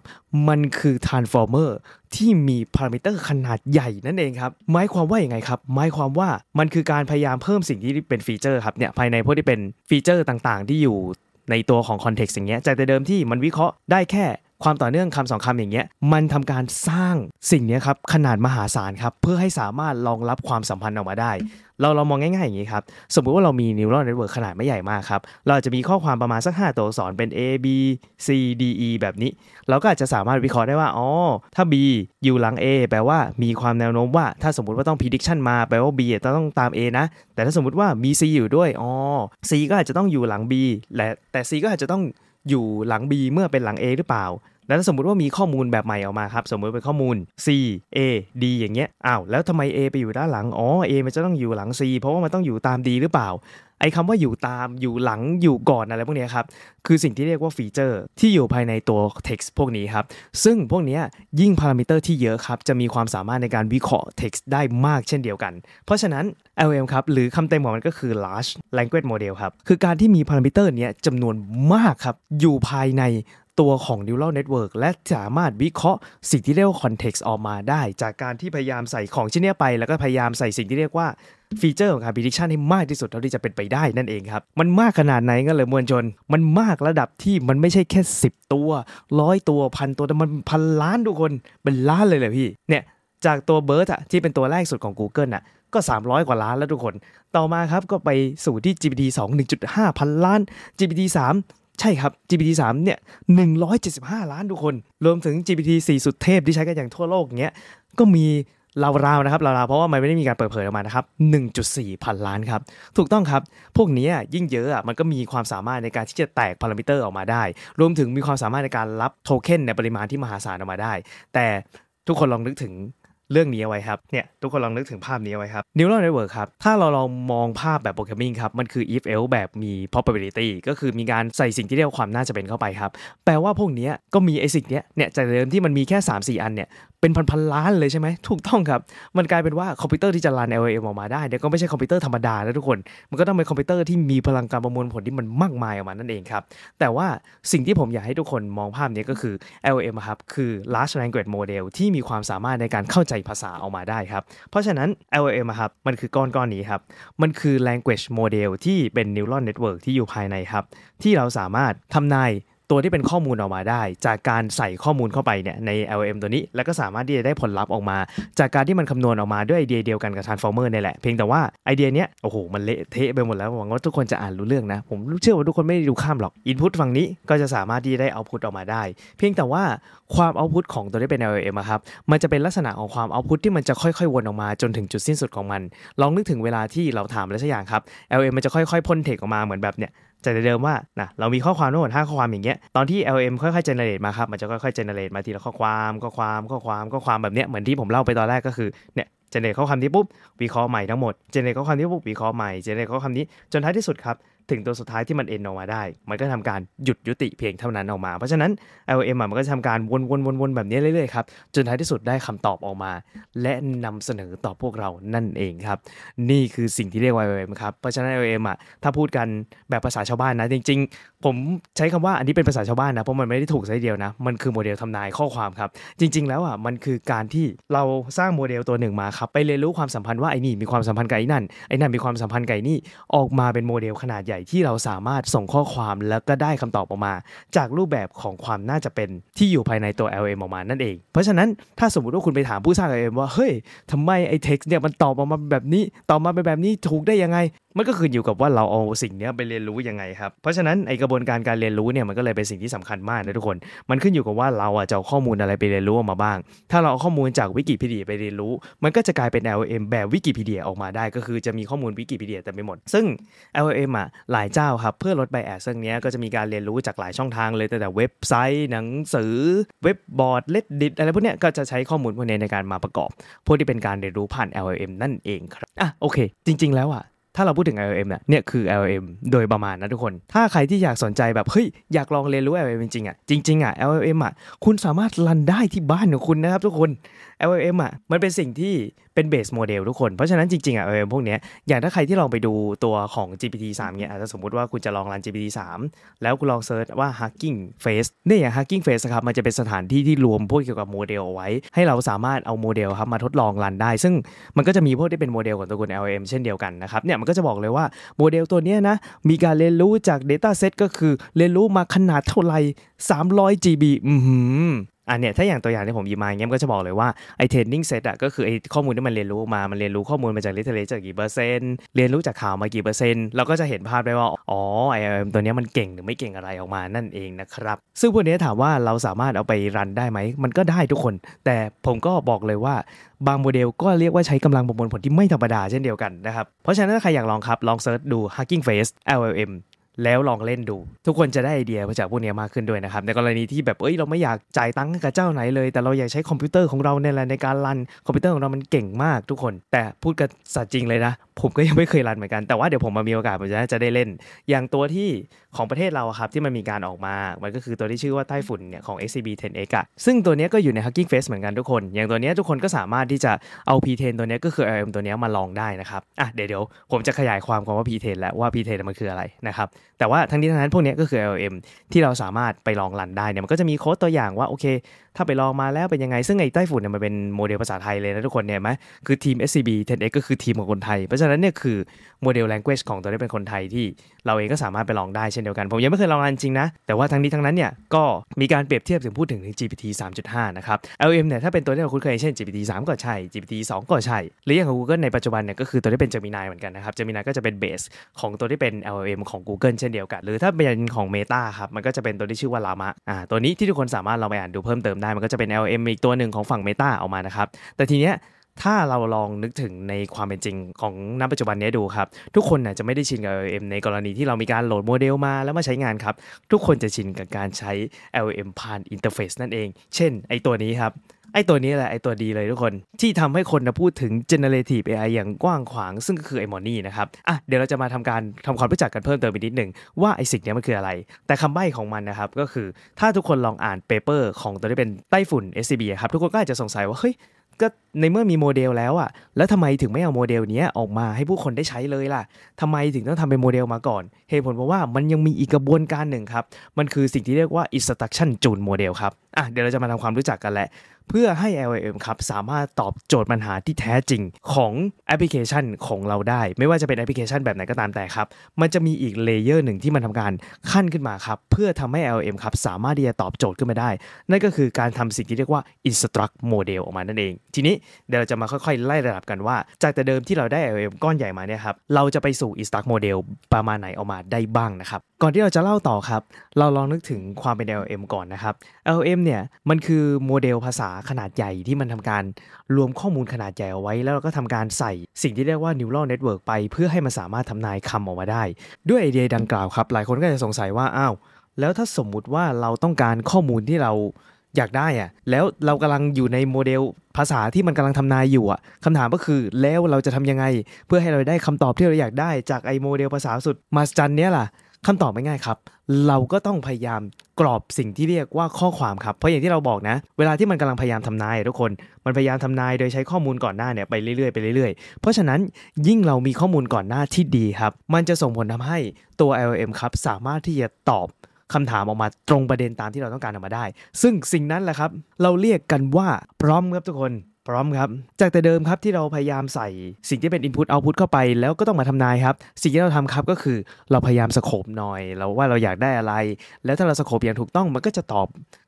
มันคือ Transformer ที่มีพารามิเตอร์ขนาดใหญ่นั่นเองครับหมายความว่าอย่างไงครับหมายความว่ามันคือการพยายามเพิ่มสิ่งที่เป็นฟีเจอร์ครับเนี่ยภายในพวกที่เป็นฟีเจอร์ต่างๆ ที่อยู่ในตัวของคอนเท็กซ์อย่างเงี้ยจากแต่เดิมที่มันวิเคราะห์ได้แค่ความต่อเนื่องคำสองคำอย่างเงี้ยมันทำการสร้างสิ่งนี้ครับขนาดมหาศาลครับเพื่อให้สามารถรองรับความสัมพันธ์ออกมาได้ เราเรามองง่ายๆอย่างนี้ครับสมมุติว่าเรามีนิวรอนเน็ตเวิร์กขนาดไม่ใหญ่มากครับเราจะมีข้อความประมาณสัก5ตัวอักษรเป็น A B C D E แบบนี้ เราก็อาจจะสามารถวิเคราะห์ได้ว่าอ๋อถ้า B อยู่หลัง A แปลว่ามีความแนวโน้มว่าถ้าสมมติว่าต้อง prediction มาแปลว่า B จะต้องตาม A นะแต่ถ้าสมมติว่ามี C อยู่ด้วยอ๋อ C ก็อาจจะต้องอยู่หลัง B และแต่ C ก็อาจจะต้องอยู่หลัง B เมื่อเป็นหลัง A หรือเปล่าแล้วถ้าสมมุติว่ามีข้อมูลแบบใหม่ออกมาครับสมมุติเป็นข้อมูล C A D อย่างเงี้ย อ้าวแล้วทำไม A ไปอยู่ด้านหลัง อ๋อ A มันจะต้องอยู่หลัง C เพราะว่ามันต้องอยู่ตาม D หรือเปล่า ไอ้คำว่าอยู่ตาม อยู่หลัง อยู่ก่อนอะไรพวกนี้ครับ คือสิ่งที่เรียกว่าฟีเจอร์ที่อยู่ภายในตัว text พวกนี้ครับ ซึ่งพวกนี้ยิ่งพารามิเตอร์ที่เยอะครับจะมีความสามารถในการวิเคราะห์ text ได้มากเช่นเดียวกัน เพราะฉะนั้น LM ครับหรือคำเต็มของมันก็คือ large language model ครับคือการที่มีพารามิเตอร์เนี้ยจำนวนมากครับอยู่ภายในตัวของ neural network และสามารถวิเคราะห์สิ่งที่เรียกว่า context ออกมาได้ จากการที่พยายามใส่ของชิ้นนี้ไป แล้วก็พยายามใส่สิ่งที่เรียกว่า ฟีเจอร์ของการ prediction ให้มากที่สุดเท่าที่จะเป็นไปได้นั่นเองครับ มันมากขนาดไหนกันเลยมวลชนมันมากระดับที่มันไม่ใช่แค่ 10 ตัวร้อยตัวพันตัวแต่มันพันล้านทุกคนเป็นล้านเลยเลยพี่เนี่ยจากตัวเบิร์ตอะที่เป็นตัวแรกสุดของ Google น่ะก็ 300 กว่าล้านแล้วทุกคน ต่อมาครับก็ไปสู่ที่ GPT 2 1.5พันล้าน GPT 3ใช่ครับ GPT 3เนี่ย 175 ล้านทุกคน รวมถึง GPT 4สุดเทพที่ใช้กันอย่างทั่วโลกเงี้ยก็มีราวๆนะครับราวๆเพราะว่ามันไม่ได้มีการเปิดเผยออกมานะครับ 1.4 พันล้านครับ ถูกต้องครับ พวกนี้ยิ่งเยอะอ่ะมันก็มีความสามารถในการที่จะแตกพารามิเตอร์ออกมาได้ รวมถึงมีความสามารถในการรับโทเค็นในปริมาณที่มหาศาลออกมาได้ แต่ทุกคนลองนึกถึงเรื่องนี้ไว้ครับ เนี่ย ทุกคนลองนึกถึงภาพนี้ไว้ครับ neural network ครับ ถ้าเราลองมองภาพแบบโปรแกรมมิ่งครับ มันคือ if else แบบมี probability ก็คือมีการใส่สิ่งที่เรียกวความน่าจะเป็นเข้าไปครับ แปลว่าพวกนี้ก็มีไอสิ่งเนี้ยเนี่ยจากเดิมที่มันมีแค่ 3-4 อันเนี่ยเป็นพันๆล้านเลยใช่ไหมถูกต้องครับมันกลายเป็นว่าคอมพิวเตอร์ที่จะรัน LLM ออกมาได้เนี่ยก็ไม่ใช่คอมพิวเตอร์ธรรมดานะทุกคนมันก็ต้องเป็นคอมพิวเตอร์ที่มีพลังการประมวลผลที่มันมากมายออกมานั่นเองครับแต่ว่าสิ่งที่ผมอยากให้ทุกคนมองภาพนี้ก็คือ LLM ครับคือ large language model ที่มีความสามารถในการเข้าใจภาษาออกมาได้ครับเพราะฉะนั้น LLM ครับมันคือก้อนก้อนนี้ครับมันคือ language model ที่เป็น neural network ที่อยู่ภายในครับที่เราสามารถทำนายตัวที่เป็นข้อมูลออกมาได้ จากการใส่ข้อมูลเข้าไปเนี่ยใน LM ตัวนี้แล้วก็สามารถที่จะได้ผลลัพธ์ออกมา จากการที่มันคำนวณออกมาด้วยไอเดียเดียวกันกับ transformer เนี่ยแหละเพียงแต่ว่าไอเดียเนี้ยโอ้โห มันเละเทะไปหมดแล้วหวังว่าทุกคนจะอ่านรู้เรื่องนะ ผมเชื่อว่าทุกคนไม่ได้ดูข้ามหรอก input ฝั่งนี้ก็จะสามารถที่จะได้ output ออกมาได้ เพียงแต่ว่าความเอาพุทของตัวที่เป็น LLM ครับมันจะเป็นลักษณะของความเอาพุทที่มันจะค่อย ๆ วนออกมาจนถึงจุดสิ้นสุดของมัน ลองนึกถึงเวลาที่เราถามอะไรสักอย่างครับ LLM มันจะค่อยๆพ่นเทคออกมาเหมือนแบบเนี่ยจากเดิมว่านะเรามีข้อความทั้งหมด5 ข้อความอย่างเงี้ยตอนที่ LM ค่อยๆเจเนเรตมาครับมันจะค่อยๆเจเนเรตมาทีละข้อความข้อความข้อความข้อความแบบเนี้ยเหมือนที่ผมเล่าไปตอนแรกก็คือเนี่ยเจเนเรตข้อความนี้ปุ๊บวิเคราะห์ใหม่ทั้งหมดเจเนเรตข้อความนี้ปุ๊บวิเคราะห์ใหม่เจเนเรตข้อความนี้จนท้ายที่สุดครับถึงตัวสุดท้ายที่มันเอ็นออกมาได้ มันก็ทำการหยุดยุติเพียงเท่านั้นออกมา เพราะฉะนั้น LM มันก็จะทำการวนๆๆแบบนี้เรื่อยๆครับ จนท้ายที่สุดได้คำตอบออกมา และนำเสนอต่อพวกเรานั่นเองครับ นี่คือสิ่งที่เรียกว่า LM ครับ เพราะฉะนั้น LM อ่ะถ้าพูดกันแบบภาษาชาวบ้านนะจริง ๆ ผมใช้คำว่าอันนี้เป็นภาษาชาวบ้านนะเพราะมันไม่ได้ถูกซะเดียวนะ มันคือโมเดลทำนายข้อความครับ จริง ๆ แล้วอ่ะมันคือการที่เราสร้างโมเดลตัวหนึ่งมาครับไปเรียนรู้ความสัมพันธ์ว่าไอ้นี่มีความสัมพันธ์กับไอ้นั่นไอ้นั่นมีความสัมพันธ์กับไอ้นี่ออกมาเป็นโมเดลขนาดใหญ่ที่เราสามารถส่งข้อความแล้วก็ได้คำตอบออกมา จากรูปแบบของความน่าจะเป็น ที่อยู่ภายในตัว LM ออกมานั่นเอง เพราะฉะนั้นถ้าสมมติว่าคุณไปถามผู้สร้าง LM ว่า เฮ้ยทำไมไอ้ text เนี่ยมันตอบออกมาแบบนี้ตอบมาเป็นแบบนี้ถูกได้ยังไงมันก็คืออยู่กับว่าเราเอาสิ่งนี้ไปเรียนรู้ยังไงครับ เพราะฉะนั้นไอกระบวนการการเรียนรู้เนี่ยมันก็เลยเป็นสิ่งที่สำคัญมากนะทุกคน มันขึ้นอยู่กับว่าเราอ่ะจะเอาข้อมูลอะไรไปเรียนรู้ออกมาบ้าง ถ้าเราเอาข้อมูลจากวิกิพีเดียไปเรียนรู้ มันก็จะกลายเป็น l m แบบวิกิพีเดียออกมาได้ ก็คือจะมีข้อมูลวิกิพีเดียแต่ไม่หมด ซึ่ง l m อ่ะหลายเจ้าครับ เพื่อลดไบแอสเรื่องนี้ก็จะมีการเรียนรู้จากหลายช่องทางเลยแต่แต่เว็บไซต์หนังสือเว็บบอร์ดเลดดิตอะไรพวกเนี้ยก็จะใช้ข้อมูลพวกนี้ในการมาประกอบ พวกที่เป็นการเรียนรู้ผ่าน l m นั่นเองครับอ่ะโอเค จริง ๆแล้วอ่ะถ้าเราพูดถึง LLM เนี่ย เนี่ยคือ LLM โดยประมาณนะทุกคน ถ้าใครที่อยากสนใจแบบ เฮ้ย อยากลองเรียนรู้ LLM จริงๆ อ่ะ จริงๆ อ่ะ LLM อ่ะ คุณสามารถรันได้ที่บ้านของคุณนะครับทุกคน LLM อ่ะมันเป็นสิ่งที่เป็นเบสโมเดลทุกคน เพราะฉะนั้นจริงๆอ่ะ LLM พวกเนี้ย อย่างถ้าใครที่ลองไปดูตัวของ GPT 3เนี่ยอาจจะสมมติว่าคุณจะลองรัน GPT 3แล้วคุณลองเซิร์ชว่า hacking face เนี่อย่าง hacking face ครับ มันจะเป็นสถานที่ที่รวมพวกเกี่ยวกับโมเดลไว้ ให้เราสามารถเอาโมเดลครับมาทดลองรันได้ ซึ่งมันก็จะมีพวกที่เป็นโมเดลของตัวคุณ LLM เช่นเดียวกันนะครับ เนี่ยมันก็จะบอกเลยว่าโมเดลตัวเนี้ยนะ มีการเรียนรู้จาก Dataset ก็คือเรียนรู้มาขนาดเท่าไหร่300 GB อืมอันเนี้ยถ้าอย่างตัวอย่างที่ผมยิมาเงี้ยก็จะบอกเลยว่าไอเทรนนิ่งเซตอะก็คือไอข้อมูลที่มันเรียนรู้มา มันเรียนรู้ข้อมูลมาจากลิเทเลจากกี่เปอร์เซ็นต์เรียนรู้จากข่าวมากี่เปอร์เซ็นต์เราก็จะเห็นภาพได้ว่าอ๋อไอเอ็มตัวเนี้ยมันเก่งหรือไม่เก่งอะไรออกมานั่นเองนะครับซึ่งพวกนี้ถามว่าเราสามารถเอาไปรันได้ไหมมันก็ได้ทุกคน แต่ผมก็บอกเลยว่า บางโมเดลก็เรียกว่าใช้กำลังประมวลผลที่ไม่ธรรมดาเช่นเดียวกันนะครับเพราะฉะนั้นถ้าใครอยากลองครับลองเซิร์ชดู Hacking Face LLM แล้วลองเล่นดู ทุกคนจะได้ไอเดียมาจากพวกนี้มากขึ้นด้วยนะครับในกรณีที่แบบเอ้ยเราไม่อยากจ่ายตังค์กับเจ้าไหนเลย แต่เราอยากใช้คอมพิวเตอร์ของเราเนี่ยแหละในการรันคอมพิวเตอร์ของเรามันเก่งมากทุกคนแต่พูดกันสัจจริงเลยนะผมก็ยังไม่เคยรันเหมือนกันแต่ว่าเดี๋ยวผมมามีโอกาสผมจะจะได้เล่นอย่างตัวที่ของประเทศเราครับที่มันมีการออกมามันก็คือตัวที่ชื่อว่าไต้ฝุ่นเนี่ยของ SCB 10X อะซึ่งตัวนี้ก็อยู่ใน Hacking Face เหมือนกันทุกคน อย่างตัวนี้ทุกคนก็สามารถที่จะเอา P10 ตัวนี้ก็คือ RM ตัวนี้มาลองได้นะครับอ่ะเดี๋ยวเดี๋ยวผมจะขยายความวามว่า P10 แล้วว่า P10 มันคืออะไรนะครับแต่ว่าทั้งนี้ทั้งนั้นพวกนี้ก็คือ LM ที่เราสามารถไปลองรันได้เนี่ยมันก็จะมีโค้ดตัวอย่างว่าโอเคถ้าไปลองมาแล้วเป็นยังไง ซึ่งไอ้ไต้ฝุ่นเนี่ยมันเป็นโมเดลภาษาไทยเลยนะทุกคนเนี่ยไหมคือทีม SCB 10X ก็คือทีมของคนไทย เพราะฉะนั้นเนี่ยคือ โมเดล language ของตัวนี้เป็นคนไทยที่เราเองก็สามารถไปลองได้เช่นเดียวกัน ผมยังไม่เคยลองงานจริงนะ แต่ว่าทั้งนี้ทั้งนั้นเนี่ยก็มีการเปรียบเทียบถึงพูดถึง GPT 3.5 นะครับ LM เนี่ยถ้าเป็นตัวที่เราคุ้นเคยเช่น GPT 3ก็ใช่ GPT 2ก็ใช่หรืออย่างของ Google ในปัจจุบันเนี่ยก็คือตัวที่เป็น Gemini เหมือนกันนะครับ Gemini ก็จะเป็นเบสของตัวที่เป็น LM ของ Google เช่นเดียวกัน หรือถ้าเป็นของ Meta ครับมันก็จะเป็นตัวที่ชื่อว่า Llama อ่าตัวนี้ที่ทุกคนสามารถเราไปอ่านดูเพิ่มเติมได้มันก็จะเป็น LM อีกตัวหนึ่งของฝั่ง Meta ออกมานะครับ แต่ทีเนี้ยถ้าเราลองนึกถึงในความเป็นจริงของณปัจจุบันนี้ดูครับ ทุกคนน่ยจะไม่ได้ชินกับ LM ในกรณีที่เรามีการโหลดโมเดลมาแล้วมาใช้งานครับ ทุกคนจะชินกับการใช้ LM ผ่านอินเทอร์เฟซนั่นเอง เช่นไอตัวนี้ครับไอตัวนี้แหละไอตัวดีเลยทุกคน ที่ทำให้คนนะพูดถึง generative AI อย่างกว้างขวางซึ่งก็คือไอมอนี่นะครับอ่ะเดี๋ยวเราจะมาทำการทำความรู้จักกันเพิ่มเติมอีกนิดหนึ่งว่าไอสิ่งนี้มันคืออะไร แต่คำใบ้ของมันนะครับก็คือถ้าทุกคนลองอ่านเปเปอร์ ของตัวที่เป็นไต้ฝุ่น SCB ครับทุกคนก็อาจจะสงสัยว่าเฮ้ยก็ในเมื่อมีโมเดลแล้วอะแล้วทำไมถึงไม่เอาโมเดลนี้ออกมาให้ผู้คนได้ใช้เลยล่ะ ทำไมถึงต้องทำเป็นโมเดลมาก่อนเหตุผลเพราะว่ามันยังมีอีกกระบวนการหนึ่งครับมันคือสิ่งที่เรียกว่า instruction tune model ครับอ่ะเดี๋ยวเราจะมาทำความรู้จักกันแหละเพื่อให้ LLM ครับสามารถตอบโจทย์ปัญหาที่แท้จริงของแอปพลิเคชันของเราได้ ไม่ว่าจะเป็นแอปพลิเคชันแบบไหนก็ตามแต่ครับมันจะมีอีกเลเยอร์หนึ่งที่มันทำการขั้นขึ้นมาครับเพื่อทำให้ LLM ครับสามารถที่จะตอบโจทย์ขึ้นมาได้ นั่นก็คือการทำสิ่งที่เรียกว่า instruct model ออกมานั่นเอง ทีนี้เดี๋ยวเราจะมาค่อยๆไล่ระดับกันว่า จากแต่เดิมที่เราได้ LLM ก้อนใหญ่มาเนี่ยครับเราจะไปสู่ instruct model ประมาณไหนออกมาได้บ้างนะครับก่อนที่เราจะเล่าต่อครับเราลองนึกถึงความเป็น LLM ก่อนนะครับ LLM เนี่ยมันคือโมเดลภาษาขนาดใหญ่ที่มันทำการ รวมข้อมูลขนาดใหญ่เอาไว้แล้วเราก็ทำการใส่สิ่งที่เรียกว่า neural network ไปเพื่อให้มันสามารถทำนายคำออกมาได้ ด้วยไอเดียดังกล่าวครับ หลายคนก็จะสงสัยว่าอ้าวแล้วถ้าสมมุติว่าเราต้องการข้อมูลที่เราอยากได้อะแล้วเรากำลังอยู่ในโมเดล ภาษาที่มันกำลังทำนายอยู่อะคำถามก็คือแล้วเราจะทำยังไง เพื่อให้เราได้คำตอบที่เราอยากได้ จากไอโมเดลภาษาสุดมาสจันเนี้ยล่ะคำตอบไม่ง่ายครับ เราก็ต้องพยายามกรอบสิ่งที่เรียกว่าข้อความครับ เพราะอย่างที่เราบอกนะ เวลาที่มันกำลังพยายามทำนายทุกคน มันพยายามทำนายโดยใช้ข้อมูลก่อนหน้าเนี่ยไปเรื่อยๆไปเรื่อยๆ เพราะฉะนั้นยิ่งเรามีข้อมูลก่อนหน้าที่ดีครับ มันจะส่งผลทำให้ตัว LLM ครับสามารถที่จะตอบคำถามออกมาตรงประเด็นตามที่เราต้องการออกมาได้ ซึ่งสิ่งนั้นแหละครับเราเรียกกันว่าพร้อมครับทุกคนพร้อมครับ จากแต่เดิมครับที่เราพยายามใส่สิ่งที่เป็น Input Output เข้าไป แล้วก็ต้องมาทำนายครับสิ่งที่เราทำครับก็คือเราพยายามสโคบหน่อยเราว่าเราอยากได้อะไร แล้วถ้าเราสโคบอย่างถูกต้องมันก็จะตอบ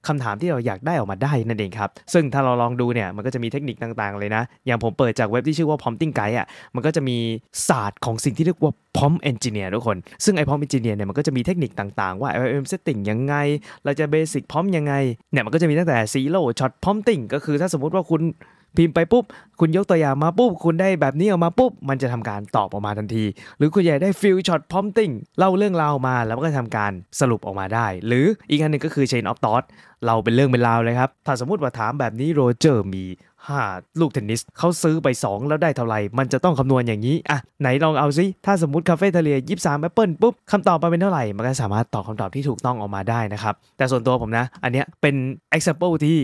คำถามที่เราอยากได้ออกมาได้นั่นเองครับซึ่งถ้าเราลองดูเนี่ยมันก็จะมีเทคนิคต่าง ๆเลยนะอย่างผมเปิดจากเว็บที่ชื่อว่า prompting guide อ่ะมันก็จะมีศาสตร์ของสิ่งที่เรียกว่า prompt engineer ทุกคนซึ่งไอ้ prompt engineer เนี่ยมันก็จะมีเทคนิคต่างๆ ว่า LLM setting ยังไงเราจะ basic prompt ยังไงเนี่ยมันก็จะมีตั้งแต่ zero shot prompting ก็คือ ถ้าสมมติว่าคุณพิมพ์ไปปุ๊บ คุณยกตัวอย่างมาปุ๊บ คุณได้แบบนี้ออกมาปุ๊บ มันจะทำการตอบออกมาทันที หรือคุณใหญ่ได้ฟิลช็อตพร้อมติ้งเล่าเรื่องราวมา แล้วก็ทำการสรุปออกมาได้ หรืออีกอันหนึ่งก็คือเชนออฟทอสเราเป็นเรื่องเป็นราวเลยครับ ถ้าสมมติว่าถามแบบนี้โรเจอร์มีห้าลูกเทนนิส เขาซื้อไป 2 แล้วได้เท่าไหร่มันจะต้องคำนวณอย่างนี้อ่ะไหนลองเอาซิถ้าสมมติคาเฟ่ทะเลยี่สามแอปเปิลปุ๊บคำตอบมาเป็นเท่าไหร่มันก็สามารถตอบคำตอบที่ถูกต้องออกมาได้นะครับแต่ส่วนตัวผมนะอันเนี้ยเป็น example ที่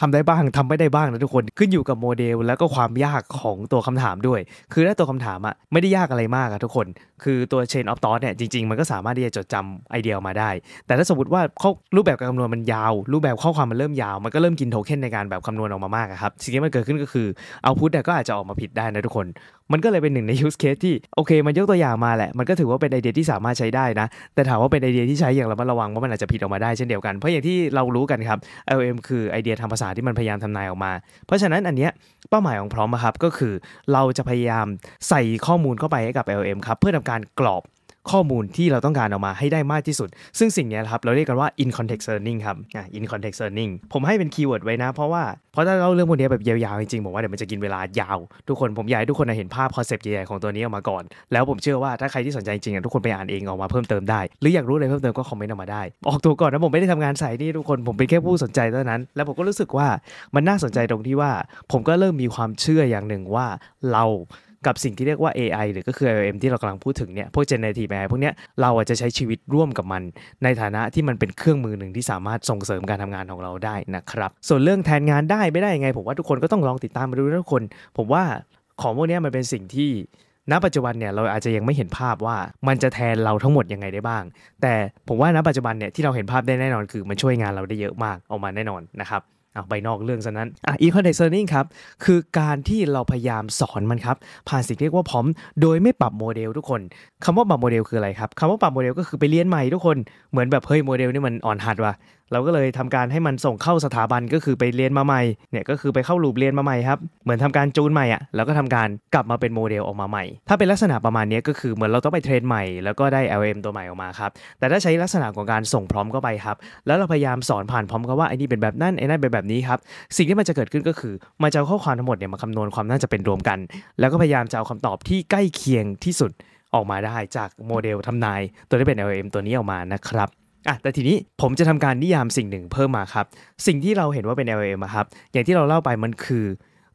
ทำได้บ้างทำไม่ได้บ้างนะทุกคนขึ้นอยู่กับโมเดลแล้วก็ความยากของตัวคำถามด้วย คือถ้าตัวคำถามอะไม่ได้ยากอะไรมากอะทุกคนคือตัว chain of thought เนี่ยจริงๆ มันก็สามารถที่จะจดจำไอเดียมาได้ แต่ถ้าสมมติว่าเขารูปแบบการคำนวณมันยาว รูปแบบข้อความมันเริ่มยาว มันก็เริ่มกินโทเค็นในการแบบคำนวณออกมามากครับสิ่งที่มันเกิดขึ้นก็คือเอาพุทก็อาจจะออกมาผิดได้นะทุกคน มันก็เลยเป็นหนึ่งใน use case ที่โอเค มันยกตัวอย่างมาแหละ มันก็ถือว่าเป็นไอเดียที่สามารถใช้ได้นะ แต่ถามว่าเป็นไอเดียที่ใช้อย่างระมัดระวังว่ามันอาจจะผิดออกมาได้เช่นเดียวกันเพราะอย่างที่เรารู้กันครับ LM คือไอเดียทางภาษาที่มันพยายามทำนายออกมา เพราะฉะนั้นอันเนี้ยเป้าหมายของพร้อมครับก็คือ เราจะพยายามใส่ข้อมูลเข้าไปให้กับ LM ครับเพื่อทองการกรอบข้อมูลที่เราต้องการออกมาให้ได้มากที่สุด ซึ่งสิ่งนี้ครับ เราเรียกกันว่า in context learning ครับ in context learning ผมให้เป็นคีย์เวิร์ดไว้นะ เพราะว่า เพราะถ้าเราเรื่องพวกนี้แบบยาวๆ จริงๆผมว่าเดี๋ยวมันจะกินเวลายาว ทุกคนผมอยากให้ทุกคนเห็นภาพคอนเซปต์ใหญ่ๆของตัวนี้ออกมาก่อน แล้วผมเชื่อว่าถ้าใครที่สนใจจริงๆ ทุกคนไปอ่านเองออกมาเพิ่มเติมได้ หรืออยากรู้อะไรเพิ่มเติมก็คอมเมนต์ออกมาได้ ออกตัวก่อนนะผมไม่ได้ทำงานสายนี่ทุกคน ผมเป็นแค่ผู้สนใจเท่านั้น แล้วผมก็รู้สึกว่ามันน่าสนใจตรงที่ว่า ผมก็เริ่มมีความเชื่ออย่างหนึ่งว่าเรากับสิ่งที่เรียกว่า AI หรือก็คือ LLM ที่เรากำลังพูดถึงเนี่ย พวก generative AI พวกเนี้ย เราอาจจะใช้ชีวิตร่วมกับมัน ในฐานะที่มันเป็นเครื่องมือหนึ่งที่สามารถส่งเสริมการทำงานของเราได้นะครับ ส่วนเรื่องแทนงานได้ไม่ได้ยังไง ผมว่าทุกคนก็ต้องลองติดตามมาดูทุกคน ผมว่าของพวกเนี้ยมันเป็นสิ่งที่ณ ปัจจุบันเนี่ยเราอาจจะยังไม่เห็นภาพว่ามันจะแทนเราทั้งหมดยังไงได้บ้าง แต่ผมว่าณปัจจุบันเนี่ยที่เราเห็นภาพได้แน่นอนคือมันช่วยงานเราได้เยอะมากออกมาแน่นอนนะครับเอาไปนอกเรื่องซะนั้นอ่ะ e เ u a เซอร์ n i n g ครับ คือการที่เราพยายามสอนมันครับ ผ่านสิ่งเรียกว่าพร้อม โดยไม่ปรับโมเดลทุกคน คำว่าปรับโมเดลคืออะไรครับคำว่าปรับโมเดลก็คือไปเรียนใหม่ทุกคน เหมือนแบบเฮ้ยโมเดลนี่มันอ่อนหัดว่ะเราก็เลยทำการให้มันส่งเข้าสถาบันก็คือไปเรียนมาใหม่ เนี่ยก็คือไปเข้าลูปเรียนมาใหม่ครับ เหมือนทำการจูนใหม่อ่ะ แล้วก็ทำการกลับมาเป็นโมเดลออกมาใหม่ ถ้าเป็นลักษณะประมาณนี้ก็คือเหมือนเราต้องไปเทรนใหม่แล้วก็ได้ LM ตัวใหม่ออกมาครับแต่ถ้าใช้ลักษณะของการส่งพร้อมก็ไปครับ แล้วเราพยายามสอนผ่านพร้อมกัว่าไอ้นี่เป็นแบบนั่นไอ้นั่นเป็นแบบนี้ครับสิ่งที่มันจะเกิดขึ้นก็คือมันจะเอาข้อความทั้งหมดเนี่ยมาคำนวณความน่าจะเป็นรวมกัน แล้วก็พยายามจะเอาคำตอบที่ใกล้เคียงที่สุดออกมาได้จากโมเดลทำนาย ตัวที่เป็น LM ตัวนี้ออกมานะครับอ่ะแต่ทีนี้ผมจะทำการนิยามสิ่งหนึ่งเพิ่มมาครับ สิ่งที่เราเห็นว่าเป็น LLM ครับ อย่างที่เราเล่าไปมันคือ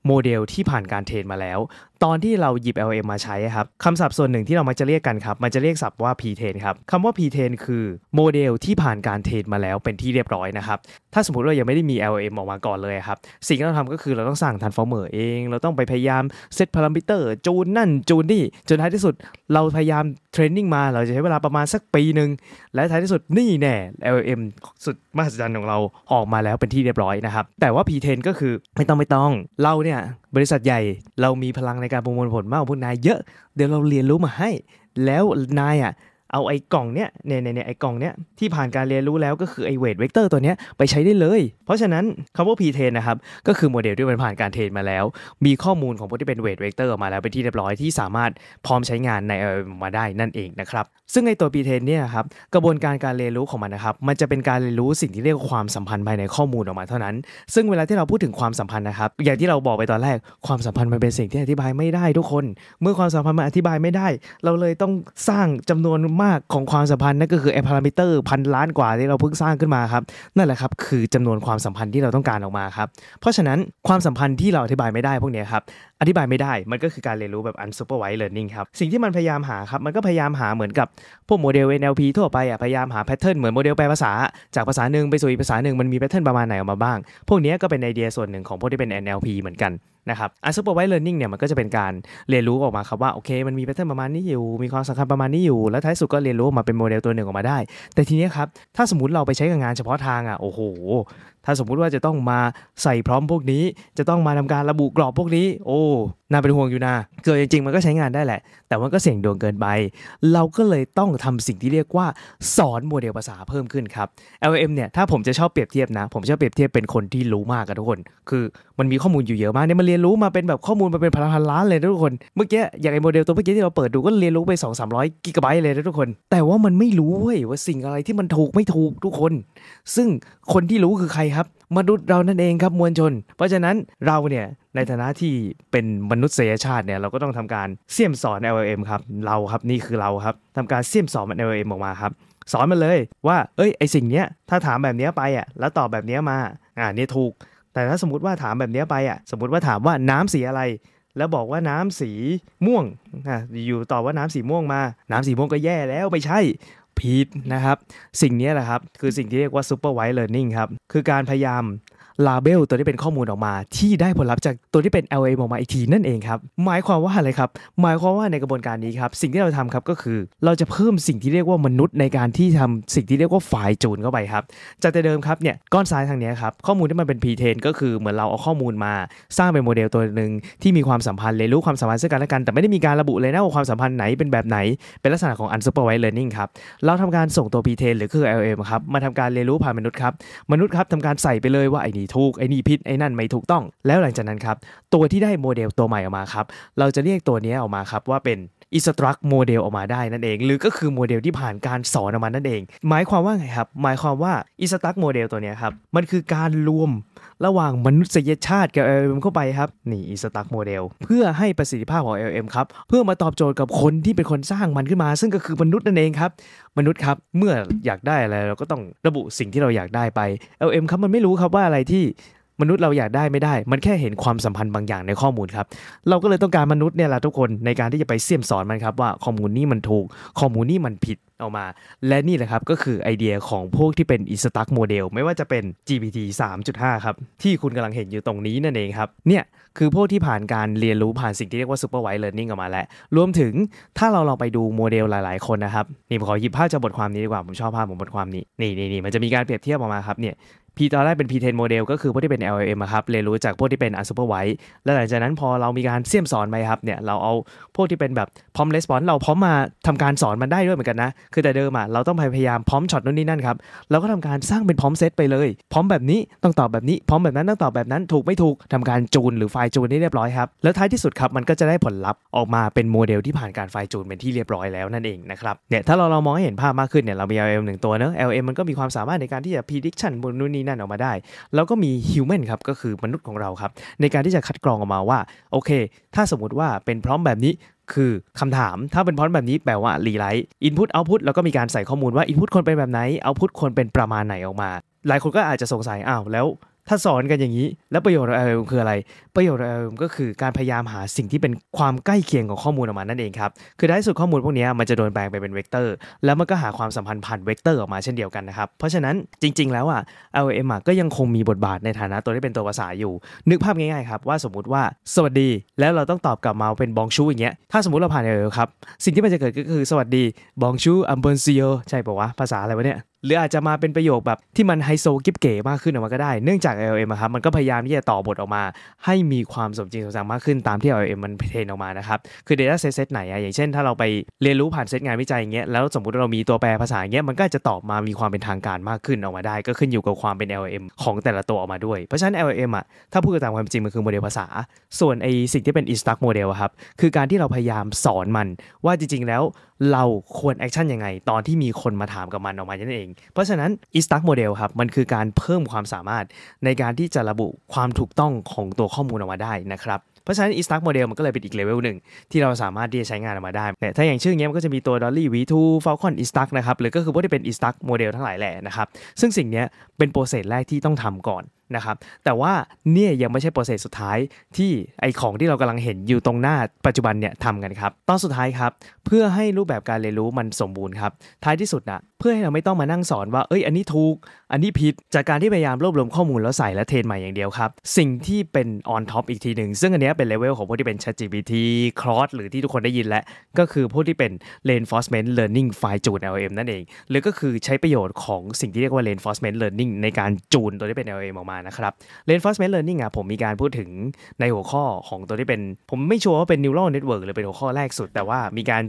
โมเดลที่ผ่านการเทรนมาแล้วตอนที่เราหยิบ LM มาใช้ครับคำศัพท์ส่วนหนึ่งที่เรามักจะเรียกกันครับมันจะเรียกศัพท์ว่า p t e n ครับคำว่า p t e n คือ โมเดลที่ผ่านการเทรนมาแล้วเป็นที่เรียบร้อยนะครับ ถ้าสมมติเรายังไม่ได้มี LM ออกมาก่อนเลยครับสิ่งที่เราทำก็คือเราต้องสั่งทันฟอร์เมอร์เอง เราต้องไปพยายามเซตพารามิเตอร์จูนนั่นจูนนี่ จนท้ายที่สุดเราพยายามเทรนนิ่งมา เราจะใช้เวลาประมาณสักปีหนึ่งและท้ายที่สุดนี่แน่ LM สุดมหัศจรรย์ของเราออกมาแล้วเป็นที่เรียบร้อยนะครับแต่ว่า p t e n ก็คือไม่ต้องไม่ต้องเราเนี่ยบริษัทใหญ่เรามีพลังในการประมวลผลมากกว่าพวกนายเยอะ เดี๋ยวเราเรียนรู้มาให้แล้วนายอ่ะเอาไอ้กล่องเนี้ยเนี่ยเนี่ยไอ้กล่องเนี้ยที่ผ่านการเรียนรู้แล้วก็คือไอ้เวทเวกเตอร์ตัวเนี้ยไปใช้ได้เลย เพราะฉะนั้นคำว่า p t เทนนะครับก็คือโมเดลที่มันผ่านการเทรนมาแล้ว มีข้อมูลของพวกที่เป็นเวทเวกเตอร์ออกมาแล้วเป็นที่เรียบร้อยที่สามารถพร้อมใช้งานในเอมาได้นั่นเองนะครับ ซึ่งในตัว p t เทนเนี่ยครับกระบวนการการเรียนรู้ของมันนะครับมันจะเป็นการเรียนรู้สิ่งที่เรียกว่าความสัมพันธ์ภายในข้อมูลออกมาเท่านั้น ซึ่งเวลาที่เราพูดถึงความสัมพันธ์นะครับอย่างที่เราบอกไปตอนแรกความสัมพันธ์มันเป็นสิ่งที่อธิบายไม่ได้ทุกคน เมื่อความสัมพันธ์มันอธิบายไม่ได้ เราเลยต้องสร้างจำนวนมากของความสัมพันธ์นั่นก็คือไอพารามิเตอร์พันล้านกว่าที่เราเพิ่งสร้างขึ้นมาครับนั่นแหละครับ คือจำนวนความสัมพันธ์ที่เราต้องการออกมาครับเพราะฉะนั้นความสัมพันธ์ที่เราอธิบายไม่ได้พวกนี้ครับอธิบายไม่ได้ มันก็คือการเรียนรู้แบบ unsupervised learning ครับ สิ่งที่มันพยายามหาครับ มันก็พยายามหาเหมือนกับ พวกโมเดล NLP ทั่วไปอ่ะ พยายามหาแพทเทิร์นเหมือนโมเดลแปลภาษาจากภาษาหนึ่งไปสู่อีกภาษาหนึ่งมันมีแพทเทิร์นประมาณไหนออกมาบ้าง พวกนี้ก็เป็นไอเดียส่วนหนึ่ง ของพวกที่เป็น NLP เหมือนกันนะครับ unsupervised learning เนี่ย มันก็จะเป็นการเรียนรู้ออกมาครับว่าโอเค มันมีแพทเทิร์นประมาณนี้อยู่ มีความสำคัญประมาณนี้อยู่ แล้วท้ายสุดก็เรียนรู้ออกมาเป็นโมเดลตัวหนึ่งออกมาได้แต่ทีนี้ครับถ้าสมมติเราไปใช้กับงานเฉพาะทางอ่ะโอ้โหถ้าสมมุติว่าจะต้องมาใส่พร้อมพวกนี้ จะต้องมาทำการระบุกรอบพวกนี้ โอ้น่าเป็นห่วงอยู่นะเกิดจริงๆมันก็ใช้งานได้แหละ แต่มันก็เสี่ยงดวงเกินไป เราก็เลยต้องทำสิ่งที่เรียกว่าสอนโมเดลภาษาเพิ่มขึ้นครับ LM เนี่ยถ้าผมจะชอบเปรียบเทียบนะ ผมชอบเปรียบเทียบเป็นคนที่รู้มากกับทุกคน คือมันมีข้อมูลอยู่เยอะมากเนี่ยมันเรียนรู้มาเป็นแบบข้อมูลมาเป็นพันล้านเลยทุกคน เมื่อกี้อย่างไอโมเดลตัวเมื่อกี้ที่เราเปิดดูก็เรียนรู้ไป2 3 0 0กิกะไบต์เลยนะทุกคน แต่ว่ามันไม่รู้เว้ยว่าสิ่งอะไรที่มันถูกไม่ถูกทุกคนซึ่งคนที่รู้คือใครครับมนุษย์เรานั่นเองครับมวลชน เพราะฉะนั้นเราเนี่ยในฐานะที่เป็นมนุษยชาติเนี่ยเราก็ต้องทำการเสี่ยมสอน LLM ครับ เราครับนี่คือเราครับทำการเสี่ยมสอน LLM ออกมาครับ สอนมันเลยว่าเอ้ยไอสิ่งเนี้ย ถ้าถามแบบเนี้ยไปอ่ะแล้วตอบแบบเนี้ยมา อ่านี่ถูก แต่ถ้าสมมติว่าถามแบบเนี้ยไปอ่ะสมมติว่าถามว่าน้ำสีอะไร แล้วบอกว่าน้ำสีม่วงอ่ะอยู่ตอบว่าน้ำสีม่วงมาน้ำสีม่วงก็แย่แล้วไม่ใช่พีทนะครับสิ่งนี้แหละครับคือสิ่งที่เรียกว่าซูเปอร์ไวท์เลอร์นิ่งครับคือการพยายามลาเบลตัวที่เป็นข้อมูลออกมาที่ได้ผลลัพธ์จากตัวที่เป็น LA ออกมาอีกทีนั่นเองครับหมายความว่าอะไรครับหมายความว่าในกระบวนการนี้ครับสิ่งที่เราทำครับก็คือเราจะเพิ่มสิ่งที่เรียกว่ามนุษย์ในการที่ทำสิ่งที่เรียกว่าฝ่ายจูนเข้าไปครับจากแต่เดิมครับเนี่ยก้อนทรายทางนี้ครับข้อมูลที่มันเป็นพีเทนก็คือเหมือนเราเอาข้อมูลมาสร้างเป็นโมเดลตัวหนึ่งที่มีความสัมพันธ์เลยรู้ความสัมพันธ์ซึ่งกันและกัน แต่ไม่ได้มีการระบุเลยนะว่าความสัมพันธ์ไหนเป็นแบบไหน เป็นลักษณะของ unsupervised learning ครับเราทำการส่งตัวทนหรือคือ LM ครับมาทำการเรียนรู้ผ่านมนุษย์ครับมนุษย์ครับทำการใส่ไปเลยว่าไอ้นีถูกไอ้นี่ผิด ไอ้นั่นไม่ถูกต้อง แล้วหลังจากนั้นครับ ตัวที่ได้โมเดลตัวใหม่ออกมาครับ เราจะเรียกตัวนี้ออกมาครับว่าเป็นอิสตรักโมเดลออกมาได้นั่นเอง หรือก็คือโมเดลที่ผ่านการสอนออกมานั่นเองหมายความว่าไงครับหมายความว่าอิสตรักโมเดลตัวนี้ครับมันคือการรวมระหว่างมนุษยชาติกับ LM เข้าไปครับนี่อิสตักโมเดลเพื่อให้ประสิทธิภาพของ LM ครับเพื่อมาตอบโจทย์กับคนที่เป็นคนสร้างมันขึ้นมา ซึ่งก็คือมนุษย์นั่นเองครับมนุษย์ครับเมื่ออยากได้อะไรเราก็ต้องระบุสิ่งที่เราอยากได้ไป LM ครับมันไม่รู้ครับว่าอะไรที่มนุษย์เราอยากได้ไม่ได้ มันแค่เห็นความสัมพันธ์บางอย่างในข้อมูลครับ เราก็เลยต้องการมนุษย์เนี่ยแหละทุกคนในการที่จะไปเสี่ยมสอนมันครับว่าข้อมูลนี้มันถูก ข้อมูลนี้มันผิดออกมา และนี่แหละครับก็คือไอเดียของพวกที่เป็นอิสตักโมเดลไม่ว่าจะเป็น GPT 3.5 ครับ ที่คุณกำลังเห็นอยู่ตรงนี้นั่นเองครับ เนี่ยคือพวกที่ผ่านการเรียนรู้ผ่านสิ่งที่เรียกว่าซูเปอร์ไวท์เลิร์นนิ่งออกมาแล้วรวมถึงถ้าเราลองไปดูโมเดลหลาย ๆ คนนะครับนี่ผมขอหยิบภาพจากบทความนี้ดีกว่าผมชอบภาพของบทความนี้นี่นี่นี่มันจะมีการเปรียบเทียบออกมาครับเนี่ยพีตอนแรกเป็น P10 โมเดลก็คือพวกที่เป็น LLM ครับเรียนรู้จากพวกที่เป็น unsupervised แล้วหลังจากนั้นพอเรามีการเสี่ยมสอนไปครับเนี่ยเราเอาพวกที่เป็นแบบพร้อม response เราพร้อมมาทำการสอนมันได้ด้วยเหมือนกันนะคือแต่เดิมอ่ะเราต้องพยายามพร้อมช็อตนู่นนี่นั่นครับเราก็ทำการสร้างเป็นพร้อมเซตไปเลยพร้อมแบบนี้ต้องตอบแบบนี้พร้อมแบบนั้นต้องตอบแบบนั้นถูกไม่ถูกทำการจูนหรือไฟจูนให้เรียบร้อยครับแล้วท้ายที่สุดครับมันก็จะได้ผลลัพธ์ออกมาเป็นโมเดล ที่ผ่านการไฟจูนเป็นที่เรียบร้อยแล้วนั่นเองนะครับเนี่ยถ้าเราเรามองให้เห็นภาพมากขึ้นเนี่ยเรามี LLM หนึ่งตัวเนอะ LLM มันก็มีความสามารถในการที่จะ prediction บนนู่นนี่นั่นออกมาได้ แล้วก็มีฮิวแมนครับก็คือมนุษย์ของเราครับ ในการที่จะคัดกรองออกมาว่าโอเค ถ้าสมมติว่าเป็นพร้อมแบบนี้คือคำถาม ถ้าเป็นพร้อมแบบนี้แปลว่ารีไลท์อินพุตเอาพุตแล้วก็มีการใส่ข้อมูลว่าอินพุตควรเป็นแบบไหนเอาพุตควรเป็นประมาณไหนออกมา หลายคนก็อาจจะสงสัยอ้าวแล้วถ้าสอนกันอย่างนี้แล้วประโยชน์ของ LLM คืออะไร ประโยชน์ของ LLM ก็คือ การพยายามหาสิ่งที่เป็นความใกล้เคียงของข้อมูลออกมานั่นเองครับ คือได้สุดข้อมูลพวกนี้มันจะโดนแปลงไปเป็นเวกเตอร์แล้วมันก็หาความสัมพันธ์ผ่านเวกเตอร์ออกมาเช่นเดียวกันนะครับ เพราะฉะนั้นจริง ๆแล้วอ่ะ LLM ก็ยังคงมีบทบาทในฐานะตัวที่เป็นตัวภาษาอยู่ นึกภาพง่ายๆครับว่าสมมติว่าสวัสดีแล้วเราต้องตอบกลับมาเป็นบองชูอย่างเงี้ย ถ้าสมมติเราผ่าน LLM ครับสิ่งที่มันจะเกิดก็คือสวัสดีบองชูอัมเบนซิโอใช่ปะวะภาษาอะไรวะเนี่ยหรืออาจจะมาเป็นประโยคแบบที่มันไฮโซกิ๊บเก๋มากขึ้นออกมาก็ได้เนื่องจาก LLM ครับมันก็พยายามที่จะต่อบทออกมา ให้มีความสมจริงสมจังมากขึ้นตามที่ LLM มันเทรนออกมานะครับ คือ Data Set เซตไหนอะอย่างเช่น ถ้าเราไปเรียนรู้ผ่านเซตงานวิจัยอย่างเงี้ยแล้วสมมติเรามีตัวแปรภาษาอย่างเงี้ยมันก็จะตอบมามีความเป็นทางการมากขึ้นออกมาได้ ก็ขึ้นอยู่กับความเป็น LLM ของแต่ละตัวออกมาด้วยเพราะฉะนั้น LLM อะถ้าพูดตามความจริงมันคือโมเดลภาษา ส่วนไอสิ่งที่เป็น instruct model ครับคือการที่เราพยายามสอนมันว่าจริง ๆแล้วเราควรแอคชั่นยังไง ตอนที่มีคนมาถามกับมันออกมานั้นเอง เพราะฉะนั้นอิสตั๊กโมเดลครับมันคือการเพิ่มความสามารถในการที่จะระบุความถูกต้องของตัวข้อมูลออกมาได้นะครับเพราะฉะนั้น Stack Model มันก็เลยเป็นอีกเลเวลหนึ่งที่เราสามารถที่จะใช้งานออกมาได้ แต่ถ้าอย่างชื่อเงี้ยมันก็จะมีตัว Dolly V2 Falcon e s t a c k นะครับหรือก็คือพวกที่เป็น e s t a c k Model ทั้งหลายแหละนะครับซึ่งสิ่งนี้เป็นโปรเซสแรกที่ต้องทำก่อนนะครับแต่ว่าเนี่ยยังไม่ใช่โปรเซสสุดท้ายที่ไอของที่เรากำลังเห็นอยู่ตรงหน้าปัจจุบันเนี่ยทำกันครับตอนสุดท้ายครับเพื่อให้รูปแบบการเรียนรู้มันสมบูรณ์ครับท้ายที่สุดนะเพื่อให้เราไม่ต้องมานั่งสอน ว่าเอ้ยอันนี้ถูกอันนี้ผิดจากการที่พยายามรวบรวมข้อมูลแล้วใส่และเทรนใหม่อย่างเดียวครับ สิ่งที่เป็นออนท็อปอีกทีหนึ่งซึ่งอันนี้เป็นเลเวลของพวกที่เป็น ChatGPT c r o s หรือที่ทุกคนได้ยินแล้วก็คือพวกที่เป็น reinforcement learning fine tune LM นั่นเองหรือก็คือใช้ประโยชน์ของสิ่งที่เรียกว่า reinforcement learning ในการจูนตัวที่เป็น LM ออกมาานะครับ reinforcement learning อ่ะผมมีการพูดถึงในหัวข้อของตัวที่เป็น ผมไม่ชัวร์ว่าเป็น neural network หรือเป็นหัวข้อแรกสุด แต่ว่ามีการ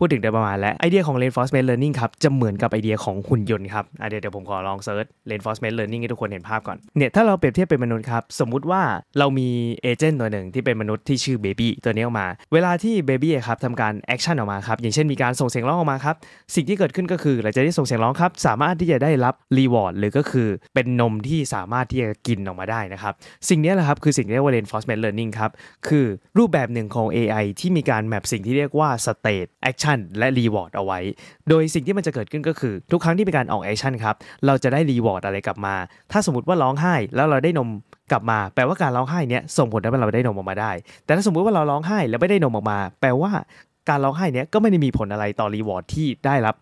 พูดถึงได้ประมาณแล้วไอเดียของ reinforcement learning ครับจะเหมือนกับไอเดียของหุ่นยนต์ครับเดี๋ยวผมขอลองเซิร์ช reinforcement learning ให้ทุกคนเห็นภาพก่อนเนี่ยถ้าเราเปรียบเทียบเป็นมนุษย์ครับ สมมุติว่าเรามีเอเจนต์ตัวหนึ่ง ที่เป็นมนุษย์ที่ชื่อเบบี้ตัวนี้ออกมา เวลาที่เบบี้ครับทำการแอคชั่นออกมาครับอย่างเช่นมีการส่งเสียงร้องออกมาครับสิ่งที่เกิดขึ้นก็คือหลังจากที่ส่งเสียงร้องครับ สามารถที่จะได้รับรีวอร์ดหรือก็คือเป็นนมที่สามารถที่จะกินออกมาได้นะครับ สิ่งนี้แหละครับคือสิ่งที่เรียกว่า reinforcement learning ครับคือรูปแบบหนึ่งของ AI ที่มีการแมปสิ่งที่เรียกว่า state action และ reward เอาไว้ โดยสิ่งที่มันจะเกิดขึ้นก็คือทุกครั้งที่มีการออก action ครับ เราจะได้ reward อะไรกลับมา ถ้าสมมติว่าร้องไห้แล้วเราได้นมกลับมาแปลว่าการร้องไห้เนี้ยส่งผลทำให้เราได้นมออกมาได้ แต่ถ้าสมมติว่าเราร้องไห้แล้วไม่ได้นมออกมา แปลว่าการร้องไห้เนี้ยก็ไม่ได้มีผลอะไรต่อรีวอร์ดที่ได้รับ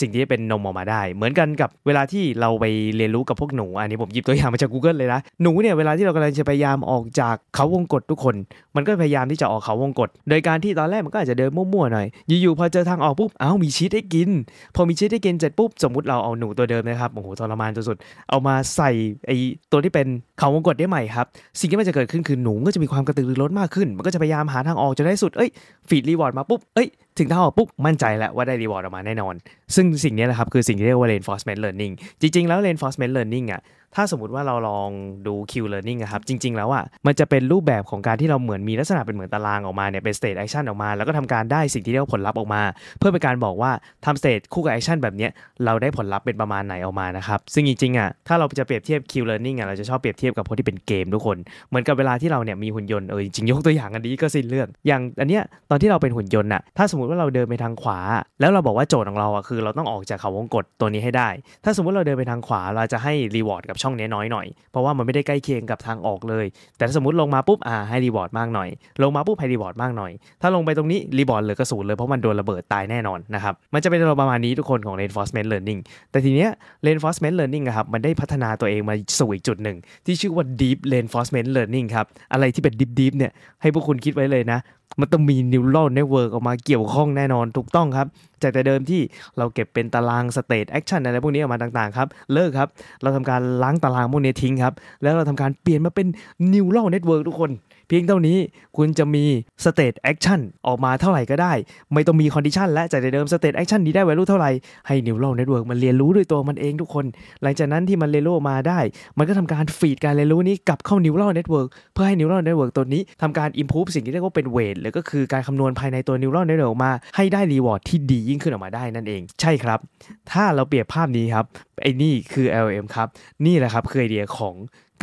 สิ่งที่เป็นนมออกมาได้ เหมือนกันกับเวลาที่เราไปเรียนรู้กับพวกหนู อันนี้ผมหยิบตัวอย่างมาจาก Google เลยนะ หนูเนี่ยเวลาที่เรากำลังจะพยายามออกจากเขาวงกฏทุกคน มันก็พยายามที่จะออกเขาวงกฏโดยการที่ตอนแรกมันก็อาจจะเดินมั่วๆ หน่อย อยู่ๆ พอเจอทางออกปุ๊บเอ้ามีชีสให้กิน พอมีชีสให้กินเสร็จปุ๊บ สมมติเราเอาหนูตัวเดิมนะครับ โอ้โห ทรมานสุดๆเอามาใส่ไอ้ตัวที่เป็นเขาวงกฏได้ใหม่ครับ สิ่งที่มันจะเกิดขึ้นคือหนูก็จะมีความกระตือรือร้นมากขึ้น มันก็จะพยายามหาทางออกจนได้สุดเอ้ยฟีดรีวอร์ดมาปุ๊บเอ้ยถึงเท่าปุ๊บมั่นใจแล้วว่าได้รีวอร์ดออกมาแน่นอน ซึ่งสิ่งนี้แหละครับคือสิ่งที่เรียกว่า reinforcement learning จริงๆ แล้ว reinforcement learning อ่ะถ้าสมมติว่าเราลองดู Q Learning ครับจริง ๆ แล้วอะ่ะมันจะเป็นรูปแบบของการที่เราเหมือนมีลักษณะเป็นเหมือนตารางออกมาเนี่ยเป็น state action ออกมาแล้วก็ทำการได้สิ่งที่เรียกผลลัพธ์ออกมา เพื่อเป็นการบอกว่าทำ state คู่กับ action แบบเนี้ยเราได้ผลลัพธ์เป็นประมาณไหนออกมานะครับซึ่งจริงๆอะ่ะถ้าเราจะเปรียบเทียบ Q Learning อะ่ะเราจะชอบเปรียบเทียบกับพวกที่เป็นเกมทุกคน เหมือนกับเวลาที่เราเนี่ยมีหุ่นยนต์เออจริงยกตัวอย่างอันนี้ก็สิ้นเรื่องอย่างอันเนี้ยตอนที่เราเป็นหุ่นยนต์อ่ะถ้าสมมติว่าเราเดินไปทางขวา แล้วเราบอกว่าโจทย์ของเราอ่ะคือเราต้องออกจากเขาวงกตตัวนี้ให้ได้ถ้าสมมติเราเดินไปทางขวาเราจะให้รีวอร์ดกับช่องนี้น้อยหน่อยเพราะว่ามันไม่ได้ใกล้เคียงกับทางออกเลย แต่สมมติลงมาปุ๊บอ่าให้รีบอร์ดมากหน่อยลงมาปุ๊บ ให้รีบอร์ดมากหน่อย ถ้าลงไปตรงนี้รีบอร์ดเหลือกระสุนเลย เพราะมันโดนระเบิดตายแน่นอนนะครับมันจะเป็นประมาณนี้ทุกคนของ reinforcement learning แต่ทีเนี้ย reinforcement learning ครับมันได้พัฒนาตัวเองมาสู่อีกจุดหนึ่ง ที่ชื่อว่า deep reinforcement learning ครับ อะไรที่เป็น deep deep เนี่ยให้พวกคุณคิดไว้เลยนะมันต้องมีนิวโรเน็ตเวิร์กออกมาเกี่ยวข้องแน่นอนถูกต้องครับ จากแต่เดิมที่เราเก็บเป็นตารางสเตตแอคชั่นอะไรพวกนี้ออกมาต่างๆครับ เลิกครับ เราทำการล้างตารางพวกนี้ทิ้งครับ แล้วเราทำการเปลี่ยนมาเป็นนิวโรเน็ตเวิร์กทุกคนเพียงเท่านี้คุณจะมีสเตตแอคชั่นออกมาเท่าไหร่ก็ได้ ไม่ต้องมีคอนดิชันและจากเดิมสเตตแอคชั่นนี้ได้ value เท่าไหร่ ให้นิวโรเน็ตเวิร์กมันเรียนรู้ด้วยตัวมันเองทุกคน หลังจากนั้นที่มันเรียนรู้มาได้ มันก็ทำการฟีดการเรียนรู้นี้กลับเข้านิวโรเน็ตเวิร์กเพื่อให้นิวโรเน็ตเวิร์กตัวนี้ทำการอิมพูฟสิ่งที่เรียกว่าเป็นเวทหรือก็คือการคำนวณภายในตัวนิวโรเน็ตเวิร์กมาให้ได้รีวอร์ดที่ดียิ่งขึ้นออกมาได้นั่นเองใช่ครับ ถ้าเราเปรียบภาพนี้ครับไอ้นี่คือ LM ครับนี่แหละครับคือไอเดียของ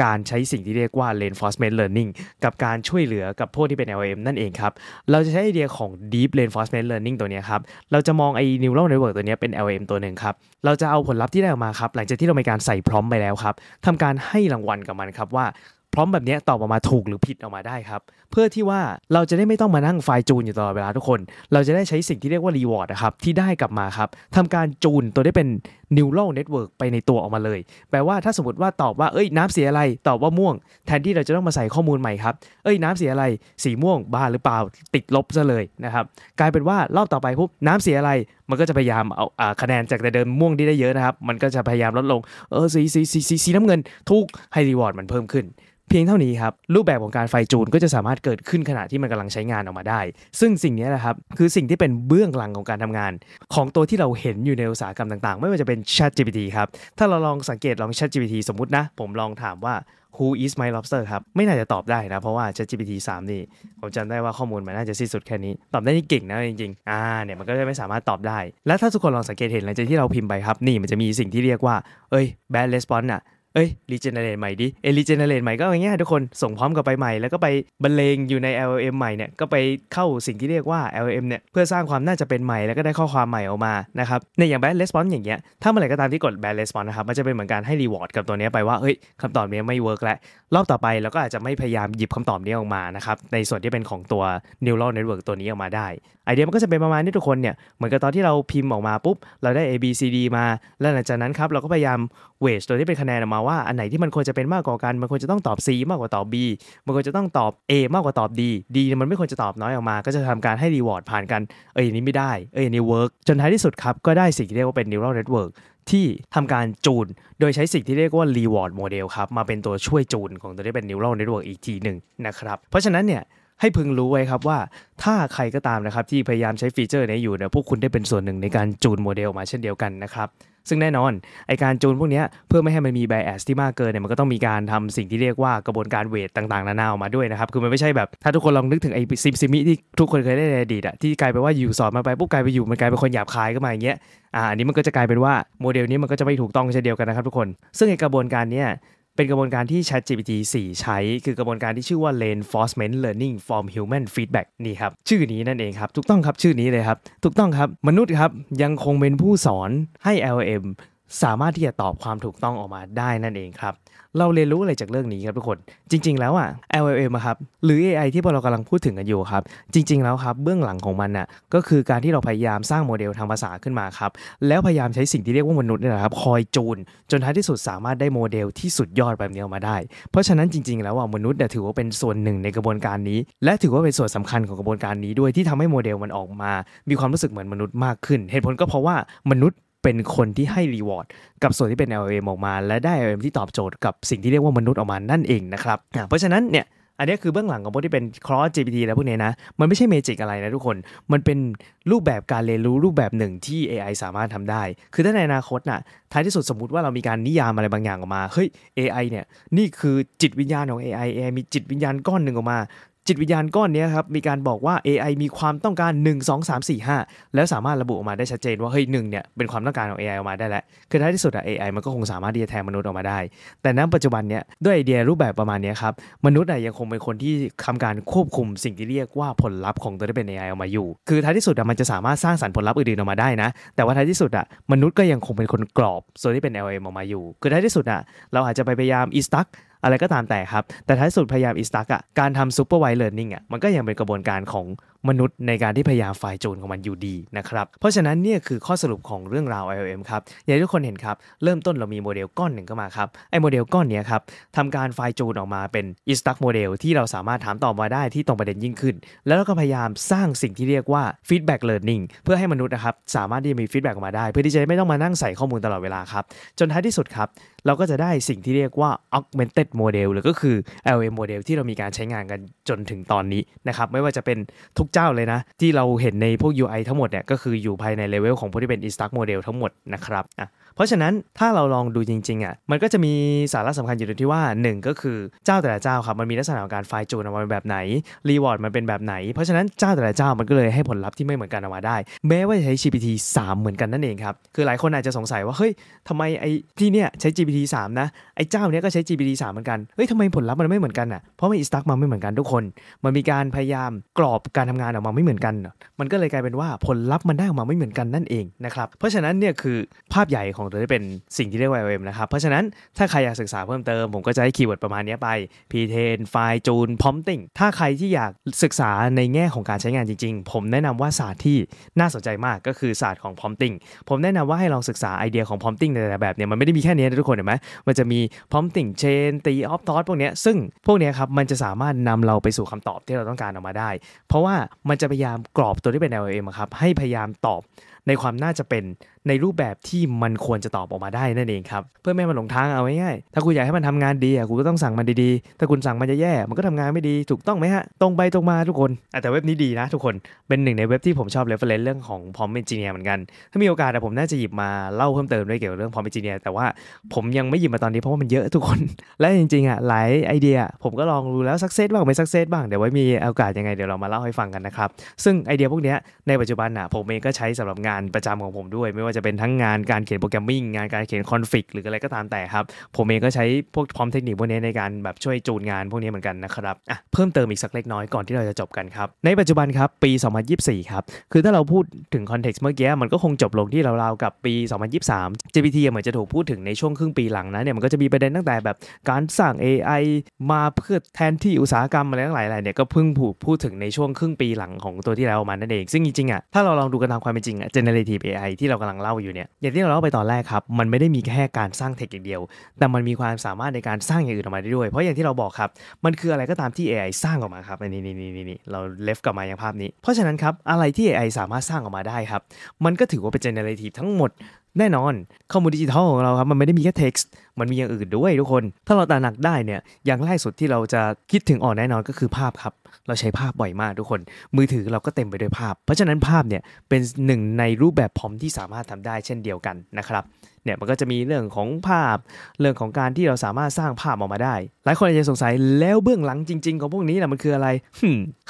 การใช้สิ่งที่เรียกว่า reinforcement learning กับการช่วยเหลือกับพวกที่เป็น LLM นั่นเองครับ เราจะใช้ไอเดียของ deep reinforcement learning ตัวนี้ครับ เราจะมองไอ้ neural network ตัวนี้เป็น LLM ตัวหนึ่งครับ เราจะเอาผลลัพธ์ที่ได้ออกมาครับ หลังจากที่เรามีการใส่พร้อมไปแล้วครับ ทำการให้รางวัลกับมันครับว่าพร้อมแบบนี้ตอบออกมาถูกหรือผิดออกมาได้ครับเพื่อที่ว่าเราจะได้ไม่ต้องมานั่งไฟจูนอยู่ตลอดเวลาทุกคน เราจะได้ใช้สิ่งที่เรียกว่ารีวอร์ดนะครับที่ได้กลับมาครับทำการจูนตัวได้เป็นนิโร u เน็ตเวิร์กไปในตัวออกมาเลย แปลว่าถ้าสมมติว่าตอบว่าเอ้ยน้ำสียอะไรตอบว่าม่วงแทนที่เราจะต้องมาใส่ข้อมูลใหม่ครับเอ้ยน้ำสียอะไรสีม่วงบ้าหรือเปล่าติดลบซะเลยนะครับกลายเป็นว่ารอบต่อไปปุ๊บน้ำสียอะไรมันก็จะพยายามเอาคะแนนจากแต่เดิมม่วงที่ได้เยอะนะครับมันก็จะพยายามลดลงเออสีสีสีสีน้ำเงินทุกให้รีวอร์ดมันเพิ่มขึ้นเพียงเท่านี้ครับ รูปแบบของการไฟจูนก็จะสามารถเกิดขึ้นขณะที่มันกำลังใช้งานออกมาได้ ซึ่งสิ่งนี้นะครับ คือสิ่งที่เป็นเบื้องหลังของการทำงาน ของตัวที่เราเห็นอยู่ในอุตสาหกรรมต่างๆ ไม่ว่าจะเป็น ChatGPT ครับ ถ้าเราลองสังเกตลอง ChatGPT สมมตินะ ผมลองถามว่า who is my lobster ครับ ไม่น่าจะตอบได้นะเพราะว่า ChatGPT 3นี่ผมจำได้ว่าข้อมูลมันน่าจะสิ้นสุดแค่นี้ ตอบได้นี่เก่งนะจริงๆ อ่าเนี่ยมันก็จะไม่สามารถตอบได้ และถ้าทุกคนลองสังเกตเห็นหลังจากที่เราพิมพ์ไปครับนี่มันจะมีสิ่งที่เรียกว่าเอ้ย bad response อ่ะเอ้ยรีเจนเนเรตใหม่ดิ เอรีเจนเนเรตใหม่ก็อย่างเงี้ยทุกคนส่งพร้อมกับไปใหม่แล้วก็ไปบรรเลงอยู่ใน LLM ใหม่เนี่ยก็ไปเข้าสิ่งที่เรียกว่า LLM เนี่ยเพื่อสร้างความน่าจะเป็นใหม่แล้วก็ได้ข้อความใหม่ออกมานะครับในอย่าง bad response อย่างเงี้ยถ้าเมื่อไหร่ก็ตามที่กด bad response นะครับมันจะเป็นเหมือนการให้รีวอร์ดกับตัวนี้ไปว่าเฮ้ยคำตอบนี้ไม่เวิร์กแล้วรอบต่อไปเราก็อาจจะไม่พยายามหยิบคำตอบนี้ออกมานะครับในส่วนที่เป็นของตัว neural network ตัวนี้ออกมาได้ไอเดียมันก็จะเป็นประมาณนี้ทุกคนเนี่ยเหมือนกับตอนที่เราพิมพ์ออกมาปุ๊บเราได้ A B C D มา แล้วหลังจากนั้นครับเราก็พยายามเวทตัวที่เป็นคะแนนออกมาว่าอันไหนที่มันควรจะเป็นมากกว่ากัน มันควรจะต้องตอบ C มากกว่าตอบ B มันควรจะต้องตอบ A มากกว่าตอบ D D มันไม่ควรจะตอบน้อยออกมาก็จะทำการให้รีวอร์ดผ่านกันเอ้ยนี้ไม่ได้เอ้ยนี้เวิร์กจนท้ายที่สุดครับก็ได้สิ่งที่เรียกว่าเป็น neural network ที่ทำการจูนโดยใช้สิ่งที่เรียกว่า reward model ครับมาเป็นตัวช่วยจูนของตัวที่เป็น neural network อีกทีหนึ่งนะครับเพราะฉะนั้นเนี่ยให้พึงรู้ไว้ครับว่าถ้าใครก็ตามนะครับ ที่พยายามใช้ฟีเจอร์นี้อยู่เนี่ยพวกคุณได้เป็นส่วนหนึ่งในการจูนโมเดลมาเช่นเดียวกันนะครับ ซึ่งแน่นอนไอการจูนพวกนี้เพื่อไม่ให้มันมีไบแอสที่มากเกินเนี่ยมันก็ต้องมีการทำสิ่งที่เรียกว่ากระบวนการเวทต่างๆ นานาออกมาด้วยนะครับ คือมันไม่ใช่แบบ ถ้าทุกคนลองนึกถึงไอซิมซิมิที่ทุกคนเคยได้ในอดีตอะที่กลายไปว่าอยู่สอนมาไปปุ๊บกลายไปอยู่มันกลายเป็นคนหยาบคายก็มาอย่างเงี้ยอ่าอันนี้มันก็จะกลายเป็นว่าโมเดลนี้มันก็จะไม่ถูกต้องเช่นเดียวกันนะครับทุกคนซึ่งไอกระบวนการเนี้ยเป็นกระบวนการที่ ChatGPT 4ใช้ คือกระบวนการที่ชื่อว่า Reinforcement Learning from Human Feedback นี่ครับ ชื่อนี้นั่นเองครับ ถูกต้องครับ ชื่อนี้เลยครับ ถูกต้องครับ มนุษย์ครับยังคงเป็นผู้สอนให้ LM สามารถที่จะตอบความถูกต้องออกมาได้นั่นเองครับ เราเรียนรู้อะไรจากเรื่องนี้ครับทุกคน จริง ๆ แล้วอ่ะ LLM ครับ หรือ AI ที่พวกเรากำลังพูดถึงกันอยู่ครับ จริงๆ แล้วครับเบื้องหลังของมันน่ะก็คือการที่เราพยายามสร้างโมเดลทางภาษาขึ้นมาครับ แล้วพยายามใช้สิ่งที่เรียกว่ามนุษย์นี่แหละครับคอยจูน จนท้ายที่สุดสามารถได้โมเดลที่สุดยอดแบบนี้ออกมาได้ เพราะฉะนั้นจริง ๆ แล้วอ่ะมนุษย์เนี่ยถือว่าเป็นส่วนหนึ่งในกระบวนการนี้ และถือว่าเป็นส่วนสำคัญของกระบวนการนี้ ด้วยที่ทำให้โมเดลมันออกมา มีความรู้สึกเหมือนมนุษย์มากขึ้น เหตุผลก็เพราะว่ามนุษย์เป็นคนที่ให้รีวอร์ดกับส่วนที่เป็น LLM ออกมา และได้ LLM ที่ตอบโจทย์กับสิ่งที่เรียกว่ามนุษย์ออกมานั่นเองนะครับเพราะฉะนั้นเนี่ยอันนี้คือเบื้องหลังของพวกที่เป็น cross GPT แล้วพวกนี้นะ มันไม่ใช่เมจิกอะไรนะทุกคน มันเป็นรูปแบบการเรียนรู้รูปแบบหนึ่งที่ AI สามารถทำได้ คือถ้าในอนาคตนะ่ะท้ายที่สุดสมมติว่าเรามีการนิยามอะไรบางอย่างออกมาเฮ้ย AI เนี่ยนี่คือจิตวิญญาณของ AI AI มีจิตวิญญาณก้อนหนึ่งออกมาจิตวิญญาณก้อนนี้ครับมีการบอกว่า AI มีความต้องการ 1 2 3 4 5 แล้วสามารถระบุออกมาได้ชัดเจนว่าเฮ้ยหนึ่งเนี่ยเป็นความต้องการของ AI ออกมาได้แล้วคือท้ายที่สุดอะ AI มันก็คงสามารถที่จะแทนมนุษย์ออกมาได้ แต่ณปัจจุบันเนี่ยด้วยไอเดียรูปแบบประมาณนี้ครับมนุษย์อะยังคงเป็นคนที่ทำาการควบคุมสิ่งที่เรียกว่าผลลัพธ์ของตัวที่เป็น AI ออกมาอยู่คือท้ายที่สุดอะมันจะสามารถสร้างสรรค์ผลลัพธ์อื่นๆออกมาได้นะ แต่ว่าท้ายที่สุดอะมนุษย์ก็ยังคงเป็นคนกรอบ ส่วนที่เป็น AI ออกมาอยู่คือท้ายที่สุดอะเราอาจจะไปพยายาม instruct อะไรก็ตามแต่ครับ แต่ท้ายสุดพยายามอิสตักอ่ะ การทำซูเปอร์ไวเลอร์นิ่งอ่ะ มันก็ยังเป็นกระบวนการของมนุษย์ในการที่พยายามฝ่ายโจรของมันอยู่ดีนะครับ เพราะฉะนั้นเนี่ยคือข้อสรุปของเรื่องราว IOM ครับอย่างททุกคนเห็นครับ เริ่มต้นเรามีโมเดลก้อนหนึ่งก็มาครับ ไอ้โมเดลก้อนนี้ครับทำการฝ่ายโจรออกมาเป็น i s t a c โมเดลที่เราสามารถถามตอบมาได้ที่ตรงประเด็นยิ่งขึ้น แล้วเราก็พยายามสร้างสิ่งที่เรียกว่า feedback learning เพื่อให้มนุษย์นะครับสามารถที่จะมี feedback ออกมาได้ เพื่อที่จะไม่ต้องมานั่งใส่ข้อมูลตลอดเวลาครับจนท้ายที่สุดครับเราก็จะได้สิ่งที่เรียกว่า augmented model หรือก็คือ LM model ที่เรามีการใช้งานกันจนถึงตอนนี้นะครับไม่ว่าจะเป็นทุกเจ้าเลยนะที่เราเห็นในพวก UI ทั้งหมดเนี่ยก็คืออยู่ภายในเลเวลของพวกที่เป็น Instax Model ทั้งหมดนะครับอ่ะเพราะฉะนั้นถ้าเราลองดูจริงๆอ่ะมันก็จะมีสาระสำคัญอยู่ตรงที่ว่า 1 ก็คือเจ้าแต่ละเจ้าครับมันมีลักษณะของการไฟจูนออกมาเป็นแบบไหนรีวอร์ดมันเป็นแบบไหน เพราะฉะนั้นเจ้าแต่ละเจ้ามันก็เลยให้ผลลัพธ์ที่ไม่เหมือนกันออกมาได้ แม้ว่าจะใช้ GPT 3 เหมือนกันนั่นเองครับ คือหลายคนอาจจะสงสัยว่าเฮ้ยทำไมไอ้ที่เนี่ยใช้ GPT 3 นะไอ้เจ้าเนี้ยก็ใช้ GPT 3 เหมือนกันเฮ้ยทำไมผลลัพธ์มันไม่เหมือนกันอ่ะเพราะมันอิสตักมาไม่เหมือนกันทุกคนมันมีการพยายามกรอบการทำงานออกมาไม่เหมือนกัน มันก็เลยกลายเป็นว่าผลลัพธ์มันได้ออกมาไม่เหมือนกันนั่นเองนะครับเพราะฉะนั้นเนี่ยคือภาพใหญ่ของตัวได้เป็นสิ่งที่เรียกว่า LM นะครับเพราะฉะนั้นถ้าใครอยากศึกษาเพิ่มเติมผมก็จะให้คีย์เวิร์ดประมาณนี้ไป p ี e ทนไฟ n f i พ e tune prompting ถ้าใครที่อยากศึกษาในแง่ของการใช้งานจริงๆ ผมแนะนำว่าศาสตร์ที่น่าสนใจมาก ก็คือศาสตร์ของ prompting ผมแนะนำว่าให้ลองศึกษาไอเดียของ prompting ในแต่ละแบบเนี่ยมันไม่ได้มีแค่นี้นะทุกคนเห็นไหมมันจะมี prompting chain ตี o f ฟ thought พวกนี้ซึ่งพวกนี้ครับมันจะสามารถนำเราไปสู่คำตอบที่เราต้องการออกมาได้ เพราะว่ามันจะพยายามกรอบตัวที่เป็น LLM ครับให้พยายามตอบในความน่าจะเป็นในรูปแบบที่มันควรจะตอบออกมาได้นั่นเองครับ เพื่อไม่ให้มันหลงทางเอาง่ายๆถ้าคุณอยากให้มันทำงานดีอ่ะคุณก็ต้องสั่งมันดีๆ ถ้าคุณสั่งมันจะแย่มันก็ทำงานไม่ดีถูกต้องไหมฮะ ตรงไปตรงมาทุกคนแต่เว็บนี้ดีนะทุกคนเป็นหนึ่งในเว็บที่ผมชอบเลเวลเรื่องของพรอมเอนจิเนียร์เหมือนกัน ถ้ามีโอกาสผมน่าจะหยิบมาเล่าเพิ่มเติมด้วยเกี่ยวกับเรื่องพรอมเอนจิเนียร์แต่ว่าผมยังไม่หยิบมาตอนนี้เพราะว่ามันเยอะทุกคน และจริงๆอ่ะหลายไอเดียผมก็ลองดูแล้วสักเซสบ้างไม่สักเซสบ้างเดี๋ยวไว้มีโอกาสยังไงเดี๋ยวเรามาเล่าให้ฟังกันนะครับซึ่งไอเดียพวกนี้ในปัจจุบันอ่ะผมเองก็ใช้สำหรับงานานประจำของผมด้วย ไม่ว่าจะเป็นทั้งงานการเขียนโปรแกรมมิ่งงานการเขียนคอนฟิกหรืออะไรก็ตามแต่ครับ ผมเองก็ใช้พวกพร้อมเทคนิคพวกนี้ในการแบบช่วยจูนงานพวกนี้เหมือนกันนะครับอ่ะเพิ่มเติมอีกสักเล็กน้อยก่อนที่เราจะจบกันครับ ในปัจจุบันครับ ปี 2024 ครับ คือถ้าเราพูดถึงคอนเท็กซ์เมื่อกี้มันก็คงจบลงที่เราๆกับปี 2023 GPT เหมือนจะถูกพูดถึงในช่วงครึ่งปีหลังนะเนี่ยมันก็จะมีประเด็นตั้งแต่แบบการสร้าง AI มาเพื่อแทนที่อุตสาหกรรมอะไรต่างหลายๆเนี่ยก็เพิ่งพูดถึงในช่วงครึ่งปีหลังของตัวที่แล้วมานั่นเอง ซึ่งจริงๆอ่ะถ้าเราลองดูกันตามความเป็นจริงอ่ะเจเน generative AI ที่เรากำลังเล่าอยู่เนี่ย อย่างที่เราเล่าไปตอนแรกครับ มันไม่ได้มีแค่การสร้างเทคอย่างเดียว แต่มันมีความสามารถในการสร้างอย่างอื่นออกมาได้ด้วย เพราะอย่างที่เราบอกครับ มันคืออะไรก็ตามที่ AI สร้างออกมาครับ นี่นี่นี่นี่เราเลฟกลับมายังภาพนี้ เพราะฉะนั้นครับ อะไรที่ AI สามารถสร้างออกมาได้ครับ มันก็ถือว่าเป็น generative ทั้งหมดแน่นอนข้อมูลดิจิทัลของเราครับ มันไม่ได้มีแค่เท็กซ์มันมีอย่างอื่นด้วยทุกคน ถ้าเราตระหนักได้เนี่ย อย่างแรกสุดที่เราจะคิดถึงออกแน่นอนก็คือภาพครับเราใช้ภาพบ่อยมากทุกคน มือถือเราก็เต็มไปด้วยภาพ เพราะฉะนั้นภาพเนี่ยเป็นหนึ่งในรูปแบบพร้อมที่สามารถทำได้เช่นเดียวกันนะครับเนี่ยมันก็จะมีเรื่องของภาพเรื่องของการที่เราสามารถสร้างภาพออกมาได้หลายคนอาจจะสงสัยแล้วเบื้องหลังจริง ๆ ของพวกนี้นะมันคืออะไร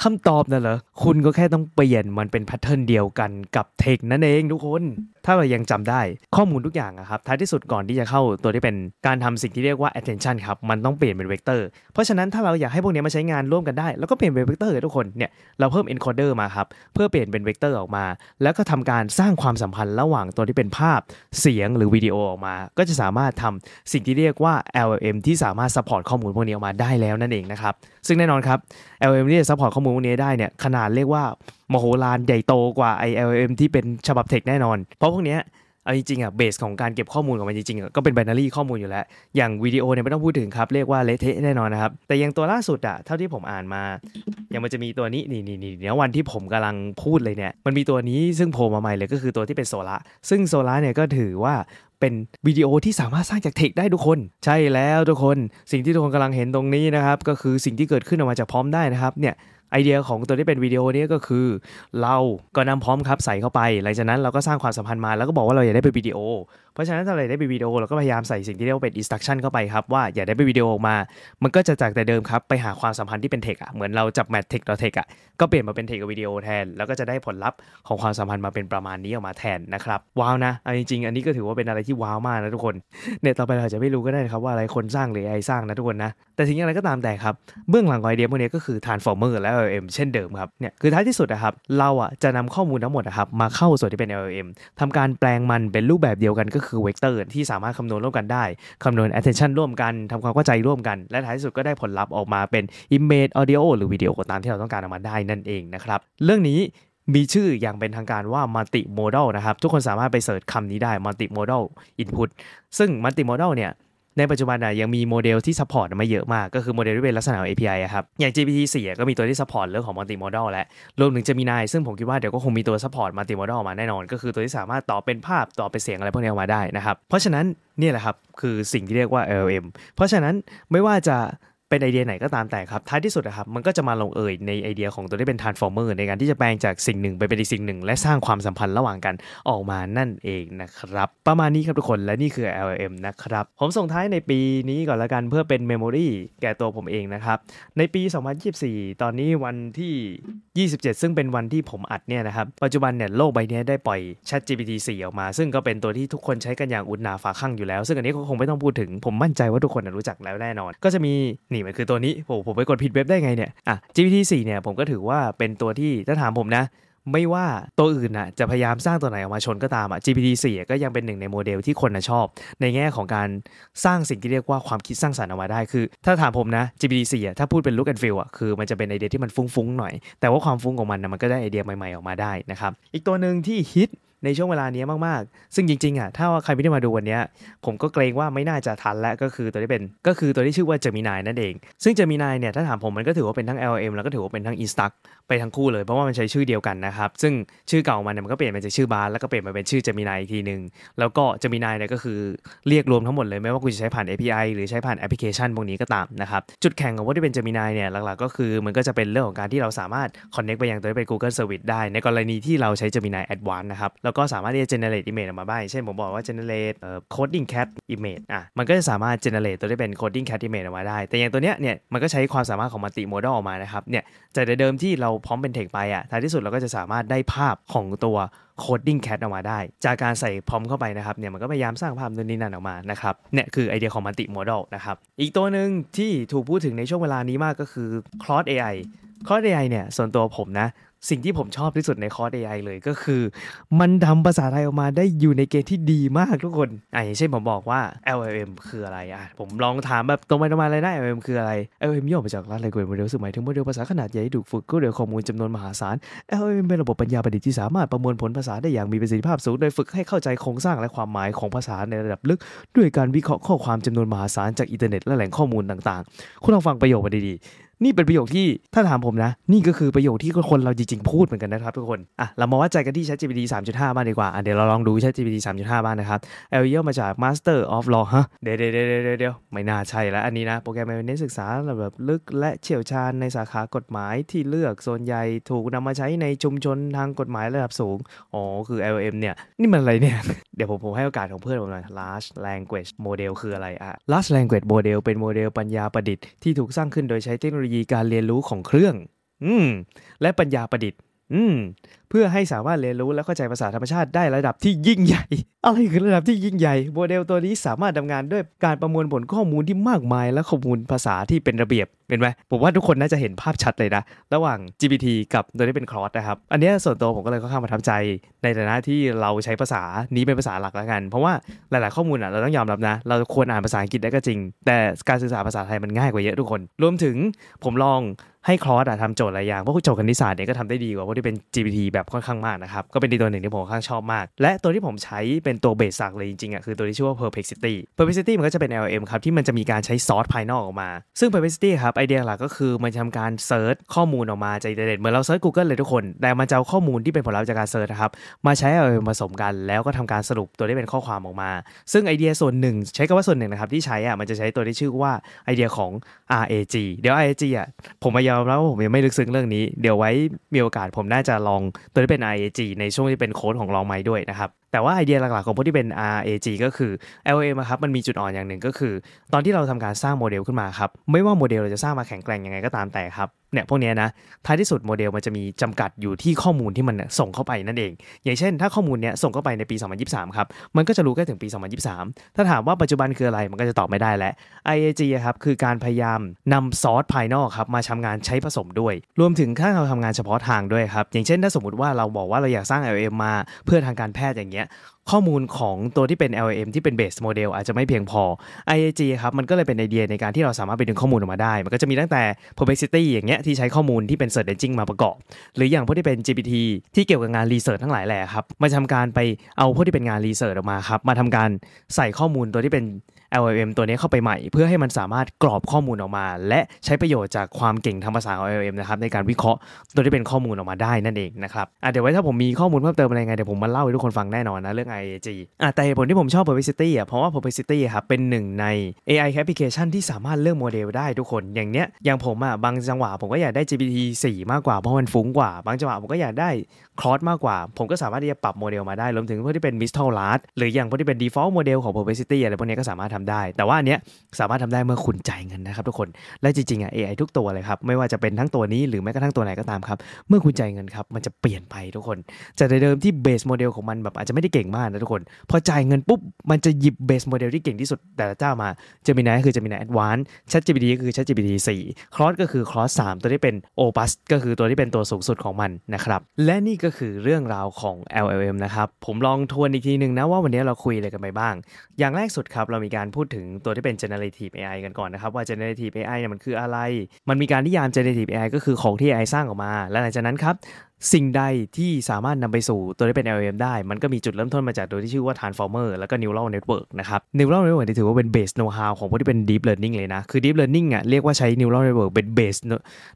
คำตอบน่ะเหรอคุณก็แค่ต้องเปลี่ยนมันเป็นแพทเทิร์นเดียวกันกับเทคนั่นเองทุกคน ถ้าเรายังจำได้ข้อมูลทุกอย่างอะครับท้ายที่สุดก่อนที่จะเข้าตัวที่เป็นการทำสิ่งที่เรียกว่า attention ครับมันต้องเปลี่ยนเป็นเวกเตอร์เพราะฉะนั้นถ้าเราอยากให้พวกนี้มาใช้งานร่วมกันได้แล้วก็เปลี่ยนยนเป็นเวกเตอร์เลยทุกคนเนี่ยเราเพิ่ม encoder มาครับเพื่อเปลี่ยนเป็นเวกเตอร์ออกมา แล้วก็ทำการสร้างความสัมพันธ์ระหว่างตัวที่เป็นภาพเสียงหรือวิดีโอออกมา ก็จะสามารถทำสิ่งที่เรียกว่า LLM ที่สามารถ s u p p อร์ตข้อมูลพวกนี้ออกมาได้แล้วนั่นเองนะครับซึ่งแน่นอนครับ LLM ที่จะ s u p p อร์ตข้อมูลพวกนี้ได้เนี่ยขนาดเรียกว่ามโหฬารใหญ่โตกว่าไอ LLM ที่เป็นฉบับเทคแน่นอน เพราะพวกเนี้ยาจริงๆอ่ะเบสของการเก็บข้อมูลของมันจริงๆก็เป็นไบนารีข้อมูลอยู่แล้วอย่างวิดีโอเนี่ยไม่ต้องพูดถึงครับเรียกว่าเลเทะแน่นอนนะครับแต่ยังตัวล่าสุดอ่ะเท่าที่ผมอ่านมา ยังมันจะมีตัวนี้นี่นี่นี่เนี่ยวันที่ผมกำลังพูดเลยเนี่ยมันมีตัวนี้ซึ่งโผล่มาใหม่เลยก็คือตัวที่เป็นโซล่าซึ่งโซล่าเนี่ยก็ถือว่าเป็นวิดีโอที่สามารถสร้างจากเทคได้ทุกคน ใช่แล้วทุกคนสิ่งที่ทุกคนกำลังเห็นตรงนี้นะครับก็คือสิ่งที่เกิดขึ้นออกมาจากพร้อมได้นะครับเนี่ยไอเดียของตัวที่เป็นวิดีโอนี้ก็คือ เราก็นำพร้อมครับใส่เข้าไปหลังจากนั้นเราก็สร้างความสัมพันธ์มาแล้วก็บอกว่าเราอยากได้เป็นวิดีโอเพราะฉะนั้นถ้าเราได้เป็นวิดีโอเราก็พยายามใส่สิ่งที่เรียกว่าเป็นอินสตักชั่นเข้าไปครับว่าอยากได้เป็นวิดีโอออกมา มันก็จะจากแต่เดิมครับไปหาความสัมพันธ์ที่เป็นเทคอะเหมือนเราจับแมทเทคต่อเทคอะก็เปลี่ยนมาเป็นเทคกับวิดีโอแทนแล้วก็จะได้ผลลัพธ์ของความสัมพันธ์มาเป็นประมาณนี้ออกมาแทนนะครับว้าวนะเอาจริง ๆ อันนี้ก็ถือว่าเป็นอะไรที่ว้าวมากนะทุกคนเนี่ยต่อไปเราจะไม่รู้ก็ได้ครับว่าอะไรคนสร้างหรือไอสร้างนะทุกคนนะแต่ถึงอย่างไรก็ตามแต่ครับเบื้องหลังของไอเดียพวกนี้ก็คือ transformer และ LLM เช่นเดิมครับ เนี่ย คือท้ายที่สุดนะครับ เราอ่ะจะนำข้อมูลทั้งหมดนะครับ มาเข้าส่วนที่เป็น LLM ทำการแปลงมันเป็นรูปแบบเดียวกันก็คือเวกเตอร์ที่สามารถคำนวณร่วมกันได้ คำนวณ attention ร่วมกัน ทำความเข้าใจร่วมกัน และท้ายที่สุดก็ได้ผลลัพธ์ออกมาเป็น image audio หรือวิดีโอก็ตามที่เราต้องการออกมาได้นั่นเองนะครับเรื่องนี้มีชื่ออย่างเป็นทางการว่า multimodal นะครับทุกคนสามารถไปเสิร์ชคำนี้ได้ multimodal input ซึ่ง multimodal เนี่ยในปัจจุบันอ่ะยังมีโมเดลที่ซัพพอร์ตมาเยอะมาก ก็คือโมเดลที่เป็นลักษณะ API อะครับอย่าง GPT 4ก็มีตัวที่ซัพพอร์ตเรื่องของมัลติโมเดลและรวมถึงจะมีนายซึ่งผมคิดว่าเดี๋ยวก็คงมีตัวซัพพอร์ตมัลติโมเดลมาแน่นอนก็คือตัวที่สามารถต่อเป็นภาพต่อเป็นเสียงอะไรพวกนี้ออกมาได้นะครับเพราะฉะนั้นนี่แหละครับคือสิ่งที่เรียกว่า LLM เพราะฉะนั้นไม่ว่าจะเป็นไอเดียไหนก็ตามแต่ครับท้ายที่สุดนะครับมันก็จะมาลงเอยในไอเดียของตัวที่เป็นทา์ r ฟอร์เมอร์ในการที่จะแปลงจากสิ่งหนึ่งไปเป็นอีกสิ่งหนึ่ง และสร้างความสัมพันธ์ระหว่างกันออกมานั่นเองนะครับประมาณนี้ครับทุกคนและนี่คือ LLM นะครับผมส่งท้ายในปีนี้ก่อนละกันเพื่อเป็นเมมโมรีแก่ตัวผมเองนะครับในปี 2024 ตอนนี้วันที่ 27 ซึ่งเป็นวันที่ผมอัดเนี่ยนะครับปัจจุบันเนี่ยโลกใบนี้ได้ปล่อย ChatGPT 4 ออกมา ซึ่งก็เป็นตัวที่ทุกคนใช้กันอย่างอุดหนาฝาข้างอยู่แล้วซึ่งอันนี้ก็คงไม่ต้องพูดถึงผมมั่นใจว่าทุกคนรู้จักแล้วแน่นอน ก็จะมีหนี่มันคือตัวนี้ผมผมไปกดผิดเว็บได้ไงเนี่ยอ่ะ GPT 4เนี่ยผมก็ถือว่าเป็นตัวที่ถ้าถามผมนะ ไม่ว่าตัวอื่นน่ะจะพยายามสร้างตัวไหนออกมาชนก็ตามอ่ะ GPT 4ก็ยังเป็นหนึ่งในโมเดลที่คนนะชอบ ในแง่ของการสร้างสิ่งที่เรียกว่าความคิดสร้างสรรค์ออกมาได้คือ ถ้าถามผมนะ GPT 4ถ้าพูดเป็น look and feel อ่ะคือมันจะเป็นไอเดียที่มันฟุ้งๆหน่อยแต่ว่าความฟุ้งของมันนะมันก็ได้ไอเดียใหม่ๆออกมาได้นะครับอีกตัวหนึ่งที่ฮิตในช่วงเวลานี้มากๆ ซึ่งจริง ๆอ่ะถ้าว่าใครไม่ได้มาดูวันนี้ผมก็เกรงว่าไม่น่าจะทันและก็คือตัวที่เป็นก็คือตัวที่ชื่อว่าเจมินายนั่นเอง ซึ่งเจมินายเนี่ยถ้าถามผมมันก็ถือว่าเป็นทั้ง LM แล้วก็ถือว่าเป็นทั้ง e s t a c ไปทั้งคู่เลยเพราะว่ามันใช้ชื่อเดียวกันนะครับ ซึ่งชื่อเก่ามันเนี่ยมันก็เปลี่ยนมาจากชื่อบาร์แล้วก็เปลี่ยนมาเป็นชื่อเจมินายอีกทีหนึ่งแล้วก็เจมินายเนี่ยก็คือเรียกรวมทั้งหมดเลยไม่ว่าคุณจะใช้ผ่าน API หรือใช้ผ่านแอปพลิเคชันพวกนี้ก็ตามนะครับจุดแข่งของว่าที่เป็นเจมินายเนี่ยหลักๆก็คือมันก็จะเป็นเรื่องของการที่เราสามารถ c o น n e c t ไปยังตัวที่เป็น Google Service ได้ ในกรณีที่เราใช้ Gemini Advanced นะครับแล้วก็สามารถที่จะ generate image ออกมาได้ เช่นผมบอกว่า generate เอ่อ coding cat image อ่ะ มันก็จะสามารถ generate ตัวได้เป็น coding cat image ออกมาได้ แต่อย่างตัวเนี้ย เนี่ย มันก็ใช้ความสามารถของ multi modal ออกมานะครับ เนี่ย จากเดิมที่เราพร้อมเป็นเทคไปอ่ะ ท้ายที่สุดเราก็จะสามารถได้ภาพของตัว coding cat ออกมาได้ จากการใส่พร้อมเข้าไปนะครับ เนี่ย มันก็พยายามสร้างภาพนู่นนี่นั่นออกมา นะครับ เนี่ยคือไอเดียของ multi modal นะครับ อีกตัวหนึ่งที่ถูกพูดถึงในช่วงเวลานี้มากก็คือ c r o s s AI o s อ AI เนี่ย ส่วนตัวผมนะสิ่งที่ผมชอบที่สุดในคอร์ส AI เลยก็คือ มันทำภาษาไทยออกมาได้อยู่ในเกณฑ์ที่ดีมากทุกคนอ่าอย่างเช่นผมบอกว่า LLM คืออะไรอ่ะผมลองถามแบบตรงไปตรงมาเลยนะ LLM คืออะไร LLM ย่อมาจากอะไรก l a n g u a g สมัยถึงโมเดลภาษาขนาดใหญ่ถูกฝึกก็เดี๋ยวข้อมูลจำนวนมหาศาล LLM เป็นระบบปัญญาประดิษฐ์ที่สามารถประมวลผลภาษาได้อย่างมีประสิทธิภาพสูงโดยฝึกให้เข้าใจโครงสร้างและความหมายของภาษาในระดับลึก ด้วยการวิเคราะห์ข้อความจำนวนมหาศาลจากอินเทอร์เน็ตและแหล่งข้อมูลต่าง ๆ คุณลองฟังประโยคมาดีๆนี่เป็นประโยคที่ถ้าถามผมนะ นี่ก็คือประโยคที่คนเราจริงๆพูดเหมือนกันนะครับทุกคนอ่ะเรามาวัดใจกันที่ ChatGPT 3.5บ้างดีกว่าอ่ะเดี๋ยวเราลองดู ChatGPT 3.5บ้างนะครับ L e l มาจาก Master of Law ฮะเดี๋ยวเดี๋ยวเดี๋ยวไม่น่าใช่แล้วอันนี้นะ โปรแกรมเป็นนักศึกษาแบบลึกและเชี่ยวชาญในสาขากฎหมายที่เลือกส่วนใหญ่ ถูกนำมาใช้ในชุมชนทางกฎหมายระดับสูงอ๋อคือ LM เนี่ยนี่มันอะไรเนี่ยเดี๋ยวผมผมให้โอกาสของเพื่อนผมหน่อย Large Language Model คืออะไรอ่ะ Large Language Model เป็นโมเดลปัญญาประดิษฐ์ที่ถูกสร้างขึ้นโดยใช้เทคโนโลยียีการเรียนรู้ของเครื่อง อืม และปัญญาประดิษฐ์ อืมเพื่อให้สามารถเรียนรู้และเข้าใจภาษาธรรมชาติได้ระดับที่ยิ่งใหญ่ อะไรคือระดับที่ยิ่งใหญ่ โมเดลตัวนี้สามารถทำงานด้วยการประมวลผลข้อมูลที่มากมาย และข้อมูลภาษาที่เป็นระเบียบ เห็นไหมผมว่าทุกคนน่าจะเห็นภาพชัดเลยนะ ระหว่าง GPT กับตัวที่เป็นคลอสนะครับ อันนี้ส่วนตัวผมก็เลยค่อนข้างประทับใจในฐานะที่เราใช้ภาษานี้เป็นภาษาหลักแล้วกัน เพราะว่าหลาย ๆ ข้อมูลอ่ะเราต้องยอมรับนะ เราควรอ่านภาษาอังกฤษได้ก็จริง แต่การศึกษาภาษาไทยมันง่ายกว่าเยอะทุกคน รวมถึงผมลองให้คลอสอ่ะทำโจทย์หลายอย่างเพราะโจทย์คณิตศาสตร์เนี่ยก็ทำได้ดีกว่าพวกที่เป็น GPT แบแบบค่อนข้างมากนะครับก็เป็นดีตัวหนึ่งที่ผมค่อนข้างชอบมากและตัวที่ผมใช้เป็นตัวเบสหลักเลยจริงๆอ่ะคือตัวที่ชื่อว่า perplexity perplexity มันก็จะเป็น LLM ครับที่มันจะมีการใช้ซอสภายนอกออกมา ซึ่ง perplexity ครับไอเดียหลักก็คือมันทำการเซิร์ชข้อมูลออกมาจากอินเทอร์เน็ตเหมือนเราเซิร์ช Google เลยทุกคนแต่มันจะเอาข้อมูลที่เป็นผลลัพธ์จากการเซิร์ชนะครับมาใช้ LLM ผสมกันแล้วก็ทำการสรุปตัวได้เป็นข้อความออกมา ซึ่งไอเดียส่วนหนึ่งใช้คำว่าส่วนหนึ่งนะครับที่ใช้อ่ะมันจะใช้ตัวที่ชื่อว่าไอเดียของ RAG เดี๋ยว RAG อ่ะผมายอมแล้วผมยังไม่ลึกซึ้งเรื่องนี้ เดี๋ยวไว้มีโอกาสผมน่าจะลองตัวที่เป็น IAG ในช่วงที่เป็นโค้ดของลองไม้ด้วยนะครับแต่ว่าไอเดียหลัก ๆของพวกที่เป็น RAG ก็คือ LLM ครับมันมีจุดอ่อนอย่างหนึ่งก็คือ ตอนที่เราทำการสร้างโมเดลขึ้นมาครับไม่ว่าโมเดลเราจะสร้างมาแข็งแกร่งยังไงก็ตามแต่ครับเนี่ยพวกนี้นะท้ายที่สุดโมเดลมันจะมีจำกัดอยู่ที่ข้อมูลที่มันส่งเข้าไปนั่นเอง อย่างเช่น ถ้าข้อมูลเนี้ยส่งเข้าไปในปี 2023 ครับมันก็จะรู้แค่ถึงปี 2023 ถ้าถามว่าปัจจุบันคืออะไรมันก็จะตอบไม่ได้แล้ว IAG ครับคือการพยายามนำซอสภายนอกครับมาทำงานใช้ผสมด้วย รวมถึงถ้าเราทำงานเฉพาะทางด้วยครับอย่างเช่นถ้าสมมติว่าเราบอกว่าเราอยากสร้าง LM มา เพื่อทางการแพทย์อย่างเงี้ยี้ยข้อมูลของตัวที่เป็น LLM ที่เป็น base model อาจจะไม่เพียงพอ IAG ครับ มันก็เลยเป็นไอเดียในการที่เราสามารถไปดึงข้อมูลออกมาได้ มันก็จะมีตั้งแต่ perplexity อย่างเงี้ย ที่ใช้ข้อมูลที่เป็น search engine มาประกอบ หรืออย่างพวกที่เป็น GPT ที่เกี่ยวกับงานรีเสิร์ชทั้งหลายแหละครับมาทำการไปเอาพวกที่เป็นงานรีเสิร์ชออกมาครับ มาทำการใส่ข้อมูลตัวที่เป็น LLM ตัวนี้เข้าไปใหม่ เพื่อให้มันสามารถกรอบข้อมูลออกมา และใช้ประโยชน์จากความเก่งทางภาษาของ LLM นะครับในการวิเคราะห์ตัวที่เป็นข้อมูลออกมาได้นั่นเองนะครับอ่ะเดี๋ยวไว้ถ้าผมมีข้อมูลเพิ่มเติมอะไรไง เดี๋ยวผมมาเล่าให้ทุกคนฟังแน่นอนนะ เรื่อง IAG อ่ะแต่เหตุผลที่ผมชอบ p r p l i x i t y อ่ะเพราะว่า p r p l i x i t y ครับเป็นหนึ่งใน AI application ที่สามารถเลือกโมเดลได้ทุกคนอย่างเนี้ยอย่างผมอ่ะบางจังหวะผมก็อยากได้ GPT 4 มากกว่าเพราะมันฟุ้งกว่าบางจังหวะผมก็อยากได้คลอสมากกว่า ผมก็สามารถที่จะปรับโมเดลมาได้รวมถึงพวกที่เป็น Mistral Large หรืออย่างพวกที่เป็น default model ของ p r p l e x i t y อะไรพวกนี้ก็สามารถำได้แต่ว่าอันเนี้ยสามารถทำได้เมื่อคุณจ่ายเงินนะครับทุกคน และจริงๆอ่ะ AI ทุกตัวเลยครับไม่ว่าจะเป็นทั้งตัวนี้ หรือแม้กระทั่งตัวไหนก็ตามครับเมื่อคุณจ่ายเงินครับมันจะเปลี่ยนไปทุกคนจากเดิมที่เบสโมเดลของมันแบบอาจจะไม่ได้เก่งมากนะทุกคน พอจ่ายเงินปุ๊บมันจะหยิบเบสโมเดลที่เก่งที่สุดแต่ละเจ้ามาจะมหนคือจะมหนแอดวานซ์ชัดีดีก็คือชัดีสี่คลอสก็คือคลอสสามตัวที่เป็นโอปัสก็คือตัวที่เป็นตัวสูงสุดของมันนะครับและนี่ก็คือเรื่องราวของ LLM นะครับผมลองทวนอีกทีนึงนะว่าวันนี้เราคุยอะไรกันไปบ้าง อย่างแรกสุดครับเรามีการพูดถึงตัวที่เป็น generative AI กันก่อนนะครับ ว่า generative AI เนี่ยมันคืออะไร มันมีการนิยาม generative AI ก็คือของที่ AI สร้างออกมา และหลังจากนั้นครับสิ่งใดที่สามารถนำไปสู่ตัวที่เป็น LLM ได้ มันก็มีจุดเริ่มต้นมาจากตัวที่ชื่อว่า transformer แล้วก็ neural network นะครับ neural network นี่ถือว่าเป็น base know how ของพวกที่เป็น deep learning เลยนะ คือ deep learning อ่ะเรียกว่าใช้ neural network เป็น base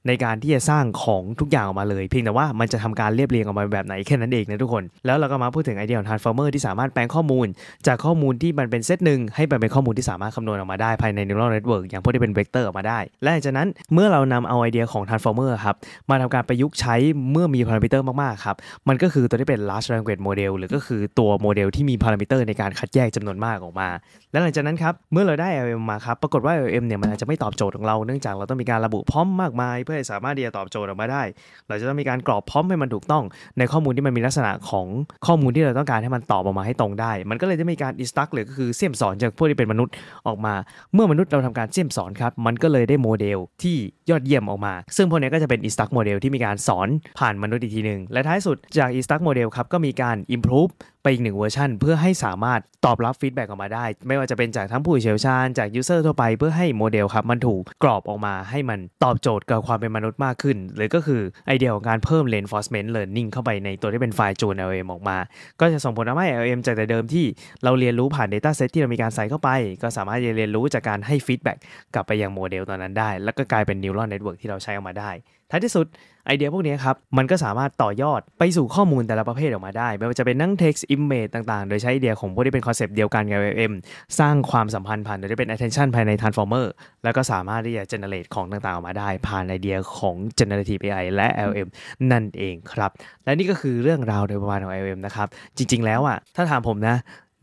ในการที่จะสร้างของทุกอย่างออกมาเลย เพียงแต่ว่ามันจะทำการเรียบเรียงออกมาแบบไหนแค่นั้นเองนะทุกคน แล้วเราก็มาพูดถึงไอเดียของ transformer ที่สามารถแปลงข้อมูล จากข้อมูลที่มันเป็นเซตหนึ่งให้เป็นข้อมูลที่สามารถคำนวณออกมาได้ภายใน neural network อย่างพวกที่เป็นเวกเตอร์ออกมาได้ และจากนั้นเมื่อเรานำเอาไอเดียของ transformer ครับมาทำการประยุกต์ใช้เมื่อมีารามิเตอร์มากๆครับ มันก็คือตัวที่เป็น large language model หรือก็คือตัวโมเดลที่มีพารามิเตอร์ในการคัดแยกจำนวนมากออกมา และหลังจากนั้นครับ เมื่อเราได้ LM มาครับ ปรากฏว่า LM เนี่ยมันอาจจะไม่ตอบโจทย์ของเราเนื่องจากเราต้องมีการระบุพร้อมมากมาย เพื่อให้สามารถที่จะตอบโจทย์ออกมาได้ เราจะต้องมีการกรอบพร้อมให้มันถูกต้อง ในข้อมูลที่มันมีลักษณะของข้อมูลที่เราต้องการให้มันตอบออกมาให้ตรงได้ มันก็เลยจะมีการ instruct หรือก็คือเสี่ยมสอนจากพวกที่เป็นมนุษย์ออกมา เมื่อมนุษย์เราทำการเสี่ยมสอนครับ มันก็เลยได้โมเดลที่ยอดเยี่ยมออกมาซึ่งพวกนี้ก็จะเป็น instruct model ที่มีการสอนผ่านมนุษย์อีกทีหนึ่งและท้ายสุดจาก e s t a c k Model ครับก็มีการ improve ไปอีกหนึ่งเวอร์ชันเพื่อให้สามารถตอบรับฟีดแบ็กออกมาได้ ไม่ว่าจะเป็นจากทั้งผู้เชี่ยวชาญ จากยูเซอร์ทั่วไปเพื่อให้โมเดลครับมันถูกกรอบออกมาให้มันตอบโจทย์กับความเป็นมนุษย์มากขึ้น หรือก็คือไอเดียของการเพิ่ม reinforcement learning เข้าไปในตัวที่เป็นไฟล์จูน LM ออกมา ก็จะส่งผลทำให้ LM จากแต่เดิมที่เราเรียนรู้ผ่าน dataset ที่เรามีการใส่เข้าไป ก็สามารถจะเรียนรู้จากการให้ฟีดแบ็กกลับไปยังโมเดล ตอนนั้นได้ แล้วก็กลายเป็น neural network ที่เราใช้ออกมาได้ท้ายที่สุดไอเดียพวกนี้ครับ มันก็สามารถต่อยอดไปสู่ข้อมูลแต่ละประเภทออกมาได้ ไม่ว่าจะเป็นนั่ง text image ต่างๆ โดยใช้ไอเดียของพวกที่เป็นคอนเซปต์เดียวกันกับ LLM สร้างความสัมพันธ์ผ่านโดยที่เป็น attention ภายใน transformer แล้วก็สามารถที่จะ generate ของต่างๆ ออกมาได้ ผ่านไอเดียของ generative AI และ l m นั่นเองครับ และนี่ก็คือเรื่องราวโดยประมาณของ l m นะครับจริงๆแล้วอ่ะถ้าถามผมนะ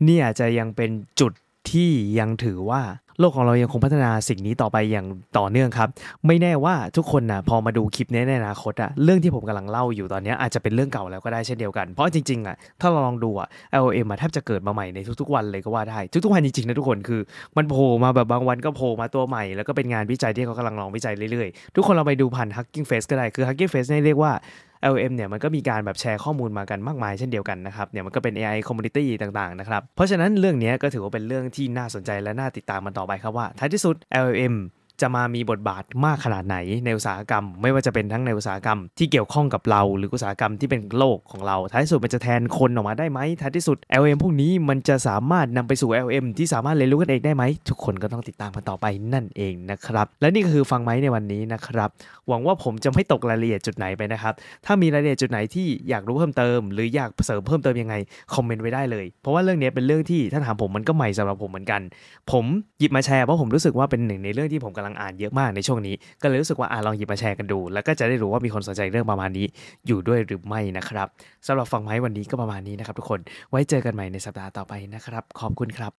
เนี่ยจะยังเป็นจุดที่ยังถือว่าโลกของเรายังคงพัฒนาสิ่งนี้ต่อไปอย่างต่อเนื่องครับ ไม่แน่ว่าทุกคนนะพอมาดูคลิปนี้ในอนาคตอะเรื่องที่ผมกำลังเล่าอยู่ตอนนี้อาจจะเป็นเรื่องเก่าแล้วก็ได้เช่นเดียวกัน เพราะจริงๆอะถ้าเราลองดูอะ LOM มาแทบจะเกิดมาใหม่ในทุก ๆ วันเลยก็ว่าได้ ทุกๆวันจริงๆนะทุกคนคือมันโผล่มาแบบบางวันก็โผล่มาตัวใหม่ แล้วก็เป็นงานวิจัยที่เขากำลังลองวิจัยเรื่อยๆทุกคนเราไปดูผ่าน Hacking Face ก็ได้ คือ Hacking Face เนี่ยเรียกว่า LM เนี่ยมันก็มีการแบบแชร์ข้อมูลมากันมากมายเช่นเดียวกันนะครับเนี่ยมันก็เป็น AI community ต่าง ๆ นะครับ เพราะฉะนั้นเรื่องนี้ก็ถือว่าเป็นเรื่องที่น่าสนใจและน่าติดตามมันต่อไปครับว่า ท้ายที่สุด LM จะมามีบทบาทมากขนาดไหน ในอุตสาหกรรมไม่ว่าจะเป็นทั้งในอุตสาหกรรม ที่เกี่ยวข้องกับเรา หรืออุตสาหกรรมที่เป็นโลกของเราท้ายสุดมันจะแทนคนออกมาได้ไหมท้ายที่สุด LM พวกนี้มันจะสามารถนำไปสู่ LM ที่สามารถเรียนรู้กันเองได้ไหมทุกคนก็ต้องติดตามกันต่อไปนั่นเองนะครับและนี่ก็คือฟังไหมในวันนี้นะครับหวังว่าผมจะไม่ตกรายละเอียดจุดไหนไปนะครับถ้ามีรายละเอียดจุดไหนที่อยากรู้เพิ่มเติมหรืออยากเสริมเพิ่มเติมยังไงคอมเมนต์ไว้ได้เลย เพราะว่าเรื่องนี้เป็นเรื่องที่ถ้าถามผมมันก็ใหม่สำหรับผมเหมือนกัน ผมหยิบมาแชร์เพราะผมรู้สึกว่าเป็นหนึ่งในเรื่องที่ผมกาลังอ่านเยอะมากในช่วงนี้ ก็เลยรู้สึกว่าอ่าลองหยิบมาแชร์กันดู แล้วก็จะได้รู้ว่ามีคนสนใจเรื่องประมาณนี้อยู่ด้วยหรือไม่นะครับสำหรับฟังไม้วันนี้ก็ประมาณนี้นะครับ ทุกคนไว้เจอกันใหม่ในสัปดาห์ต่อไปนะครับ ขอบคุณครับ